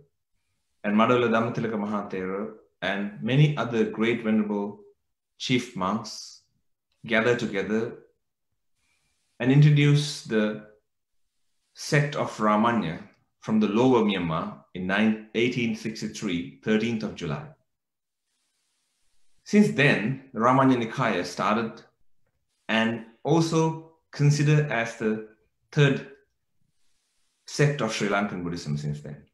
and Madhava Dhammatilaka Mahathera and many other great venerable chief monks gathered together and introduce the sect of Ramanya from the lower Myanmar in 1863, 13th of July. Since then, the Ramanya Nikaya started and also considered as the third sect of Sri Lankan Buddhism since then.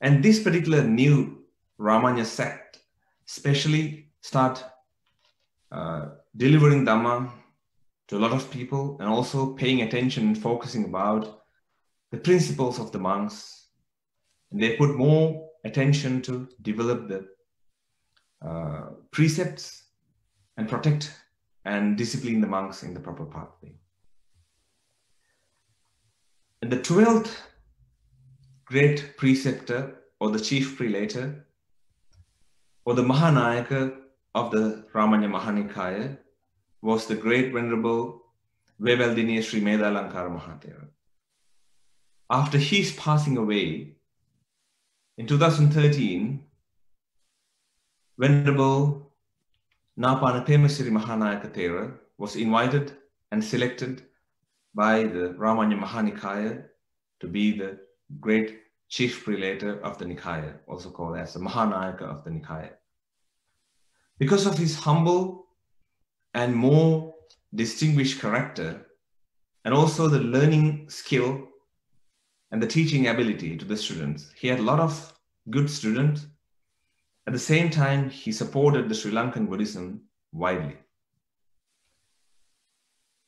And this particular new Ramanya sect specially start uh, delivering Dhamma to a lot of people and also paying attention and focusing about the principles of the monks. And they put more attention to develop the uh, precepts and protect and discipline the monks in the proper pathway. And the 12th great preceptor or the chief prelator or the Mahanayaka of the Ramanya Mahanikaya was the great Venerable Vevaldiniya Sri Medalankara Mahadeva. After his passing away in 2013, Venerable Napana Sri Mahanayaka Thera was invited and selected by the Ramanya Mahanikaya to be the great chief prelator of the Nikaya, also called as the Mahanayaka of the Nikaya. Because of his humble and more distinguished character, and also the learning skill and the teaching ability to the students. He had a lot of good students. At the same time, he supported the Sri Lankan Buddhism widely.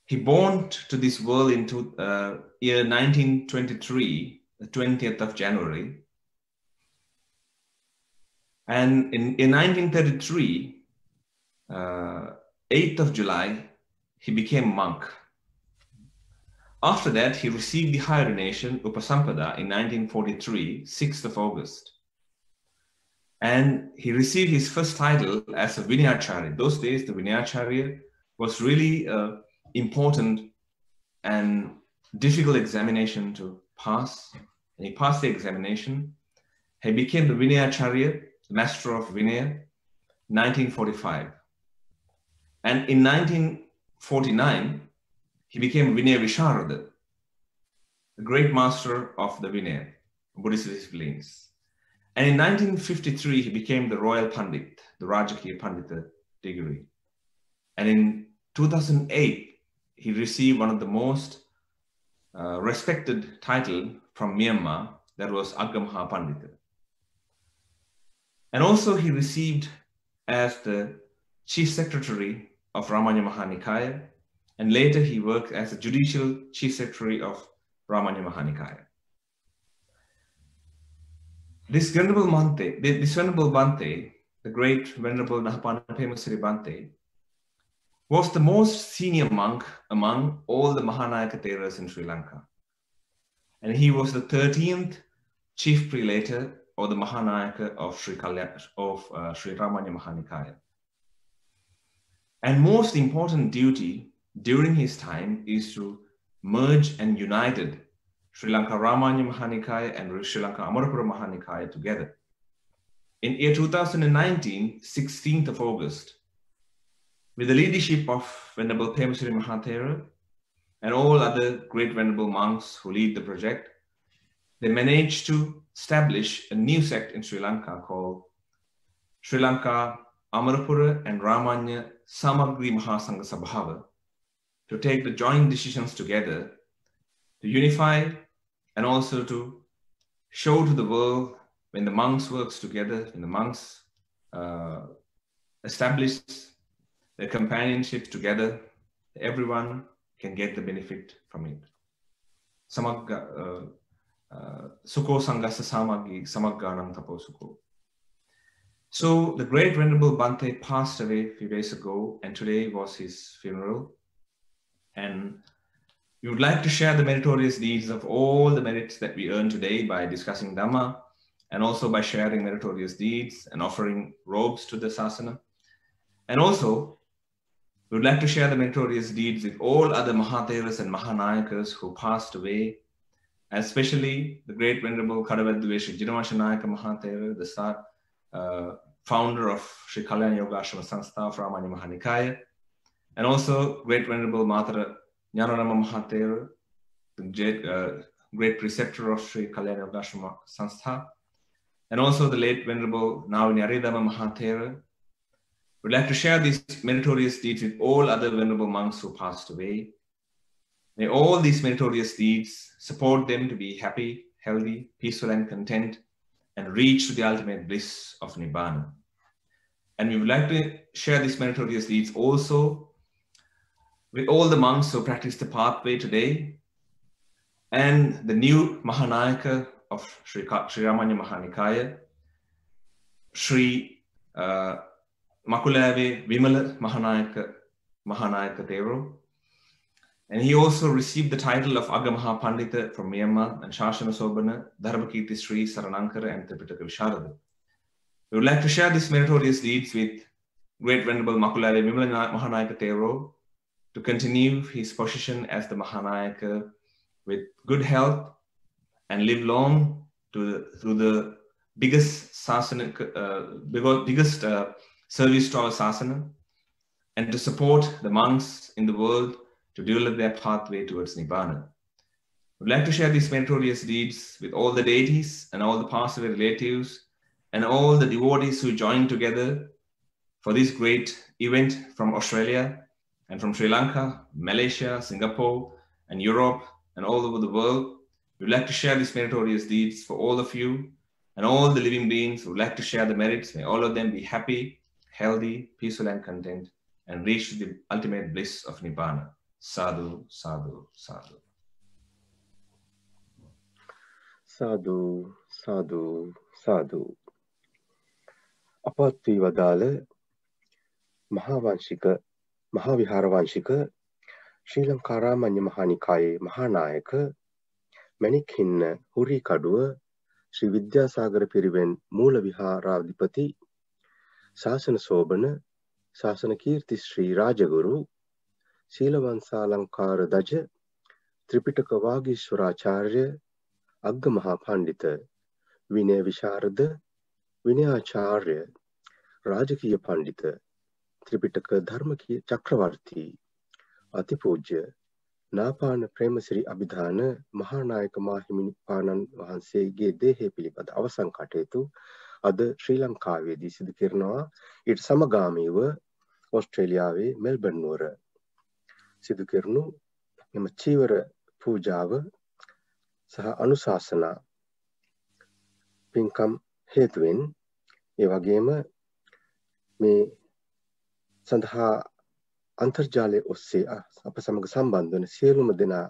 He born to this world in uh, year 1923, the 20th of January. And in, in 1933, uh, 8th of July, he became monk. After that, he received the higher ordination Upasampada, in 1943, 6th of August. And he received his first title as a Vinayacharya. Those days, the Vinayacharya was really uh, important and difficult examination to pass. And he passed the examination. He became the Vinayacharya, master of Vinaya, 1945. And in 1949, he became Vinaya Visharada, the great master of the Vinaya, Buddhist disciplines. And in 1953, he became the royal pandit, the Rajakiya Pandita degree. And in 2008, he received one of the most uh, respected title from Myanmar, that was Agamha Pandita. And also he received as the chief secretary of Ramanya Mahanikaya, and later he worked as a judicial chief secretary of Ramanya Mahanikaya. This Venerable Bante, this Venerable the great Venerable Nahapana Pemasuri Bante, was the most senior monk among all the Mahanayaka Theras in Sri Lanka. And he was the 13th chief prelator or the Mahanayaka of Sri, Kalya, of, uh, Sri Ramanya Mahanikaya. And most important duty during his time is to merge and united Sri Lanka Ramanya Mahanikaya and Sri Lanka Amarapura Mahanikaya together. In year 2019, 16th of August, with the leadership of Venerable Pemasri Mahathera and all other great Venerable monks who lead the project, they managed to establish a new sect in Sri Lanka called Sri Lanka Amarapura and Ramanya Samagri Mahasangha Sabhava to take the joint decisions together, to unify and also to show to the world when the monks works together, when the monks uh, establish their companionship together, everyone can get the benefit from it. Samagga, uh, uh, Sukho Sangasa Samagi Samagganam Taposuko. So the great Venerable Bante passed away a few days ago, and today was his funeral. And we would like to share the meritorious deeds of all the merits that we earn today by discussing Dhamma and also by sharing meritorious deeds and offering robes to the Sasana. And also, we would like to share the meritorious deeds with all other Mahatheras and Mahanayakas who passed away, especially the great Venerable Kadavadvesha Jiravashanayaka Mahathera, the Sar, uh, founder of Sri Kalyan Yogashama Sanstha of Ramana Mahanikaya, and also Great Venerable Matara Nyanarama Mahathera, the uh, great preceptor of Sri Kalyan Yogashama Sanstha, and also the late Venerable Navinyaridama Mahathera. We'd like to share these meritorious deeds with all other venerable monks who passed away. May all these meritorious deeds support them to be happy, healthy, peaceful, and content and reach to the ultimate bliss of Nibbana. And we would like to share these meritorious deeds also with all the monks who practice the pathway today and the new Mahanayaka of Sri, Sri Ramanya Mahanikaya, Sri uh, Makulave Vimala Mahanayaka, Mahanayaka and he also received the title of Agamaha Pandita from Myanmar and Shashana Sobana, Dharmakirti Sri Saranankara and Tripitaka Visharada. We would like to share these meritorious deeds with Great Venerable Makulale Vimala Mahanayaka Tero to continue his position as the Mahanayaka with good health and live long to, through the biggest sasana, uh, biggest uh, service to our sasana and to support the monks in the world to develop their pathway towards Nibbana. We'd like to share these meritorious deeds with all the deities and all the past relatives and all the devotees who joined together for this great event from Australia and from Sri Lanka, Malaysia, Singapore, and Europe, and all over the world. We'd like to share these meritorious deeds for all of you and all the living beings who'd like to share the merits. May all of them be happy, healthy, peaceful, and content, and reach the ultimate bliss of Nibbana. Sadhu, sadhu, sadhu. සාදු සාදු සාදු අපත් වී වදාළ මහාවංශික මහා විහාරවංශික ශ්‍රී ලංකාරාමඤ්ඤ මහානිකායේ මහානායක මණික් හින්න හුරි කඩුව ශ්‍රී විද්‍යාසාගර පිරිවෙන් මූල විහාරාධිපති ශාසන සෝබන ශාසන කීර්ති ශ්‍රී රාජගුරු ශීලවංසාලංකාර දජ ත්‍රිපිටක වාගීශ්වරාචාර්ය අග්ග මහා පණ්ඩිත විනය විශාරද විනයාචාර්ය රාජකීය පණ්ඩිත ත්‍රිපිටක ධර්මකීය චක්‍රවර්ති අතිපූජ්‍ය නාපාන ප්‍රේමසිරි අභිධාන මහානායක මාහිමිනි පාණන් වහන්සේගේ දේහය පිළිබඳ අවසන් කටයුතු අද ශ්‍රී ලංකාවේදී සිදු කරනවා ඊට සමගාමීව ඕස්ට්‍රේලියාවේ මෙල්බන් නුවර සිදු කරනු එම චීවර පූජාව සහ අනුශාසනා පින්කම් හේතුවෙන් ඒ වගේම මේ සඳහා අන්තර්ජාලය ඔස්සේ අප සමග සම්බන්ධ වන සියලුම දෙනා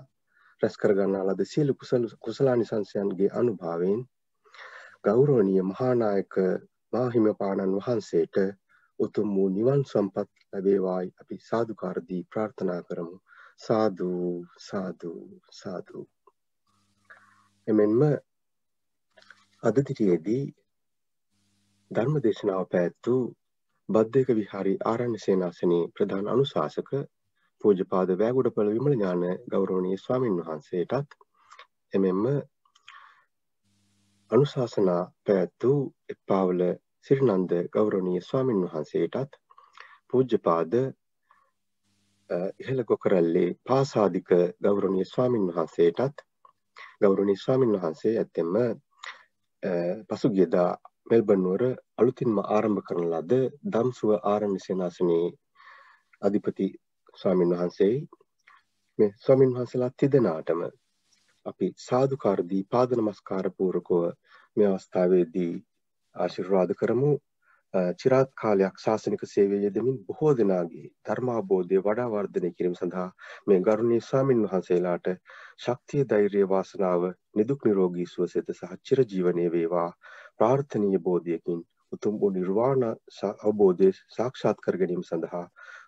රැස් කර ගන්නා ලද සියලු කුසල කුසලානිසංසයන්ගේ අනුභවයෙන් ගෞරවනීය මහානායක මාහිමිපාණන් වහන්සේට උතුම් වූ නිවන් සම්පත් ලැබේවායි අපි සාධකාරදී ප්‍රාර්ථනා කරමු සාධූ සාධූ සාධූ. එමෙන්ම අදතිටියේදී ධර්ම දේශනාව පැත්වූ බද්ධක විහාරි ආරණ්‍ය සේනාසනයේ ප්‍රධාන අනුශාසක පූජපාද වැෑගුඩපළ විමල ඥාන ගෞරෝණී ස්වාමීන් වහන්සේටත් එමෙන්ම අනුශාසනා පැවැත්වූ එපාවල සිරිනන්ද ගෞරවනීය ස්වාමින් වහන්සේටත් පූජ්‍යපාද ඉහළ ගොකරල්ලේ පාසාදික ගෞරවනීය ස්වාමින් වහන්සේටත් ගෞරවනීය ස්වාමින් වහන්සේ ඇතෙම පසුගියදා මෙල්බන් නුවර අලුතින්ම ආරම්භ කරන ලද දම්සුව ආරණ්‍ය සේනාසනයේ අධිපති ස්වාමින් වහන්සේයි මේ ස්වාමින් වහන්සේලා තිදෙනාටම අපි සාදුකාර දී පාද නමස්කාර පූර්වකව මේ අවස්ථාවේදී ආශිර්වාද කරමු චිරාත් කාලයක් ශාසනික සේවය යෙදමින් බොහෝ දෙනාගේ ධර්මාබෝධය වඩා වර්ධනය කිරීම සඳහා මේ ගරුණීය ස්වාමින් වහන්සේලාට ශක්තිය ධෛර්යය වාසනාව නිදුක් නිරෝගී සුව සෙත සහ චිරජීවනයේ වේවා ප්‍රාර්ථනීය බෝධියකින් උතුම් වූ නිර්වාණ අවබෝධය සාක්ෂාත් කර ගැනීම සඳහා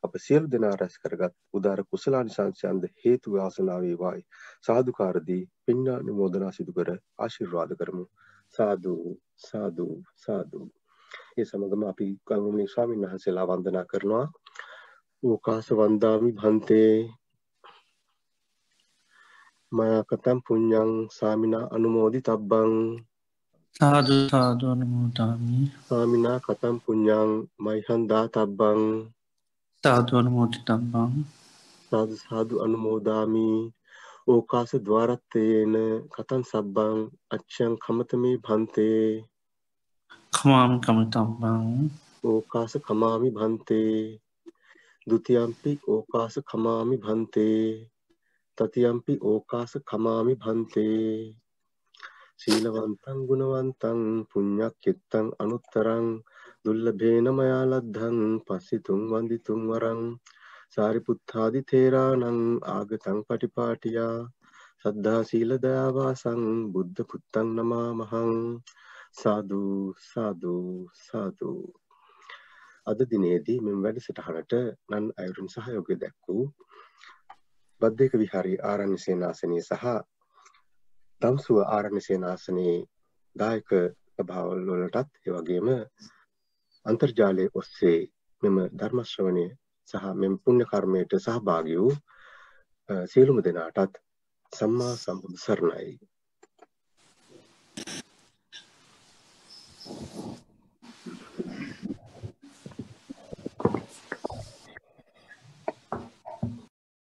අප සියලු දෙනා රැස් කරගත් උදාර කුසලානිසංසයන්ද හේතු වාසනා වේවායි සාදුකාරදී පින්නා නිමෝදනා සිදු කර ආශිර්වාද කරමු සාදු සාදු සාදු ඒ සමගම අපි ගංගමනී ස්වාමීන් වහන්සේලා වන්දනා කරනවා ඕකාස වන්දාමි භන්තේ මයකතම් පුඤ්ඤං සාමිනා අනුමෝදි තබ්බං සාදු සාදු අනුමෝදාමි සාමිනා කතම් පුඤ්ඤං මයිහං දාතබ්බං සාදු අනුමෝදි තබ්බං සාදු සාදු අනුමෝදාමි ඕකාස ద్వාරත්තේන කතං සබ්බං අච්ඡං කමතමේ භන්තේ කමාමි කමතම්බං ඕකාස කමාමි භන්තේ ဒ ුතියම්පි ඕකාස කමාමි භන්තේ තතියම්පි ඕකාස කමාමි භන්තේ සීලවන්තං ගුණවන්තං පුඤ්ඤක්ඛෙත්තං අනුත්තරං දුල්ලභේන මයාලද්ධං පස්සිතුම් වන්දිතුම් වරං සාරිපුත්තාදි තේරානං ආගතං පටිපාටියා සද්ධා සීල දයාවාසං බුද්ධ පුත්තං නමාමහං සාදු සාදු සාදු අද දිනේදී මෙම වැඩසටහනට නන් අයුරුන් සහයෝගය දැක්වූ බද්දේක විහාරී ආරණ්‍ය සේනාසනය සහ දම්සුව ආරණ්‍ය සේනාසනයේ දායක ස්වභාවල් වලටත් ඒ වගේම අන්තර්ජාලය ඔස්සේ මෙම ධර්ම ශ්‍රවණය සහ මෙම පුණ්‍ය කර්මයට සහභාගී වූ සියලුම දෙනාටත් සම්මා සම්බුදු සරණයි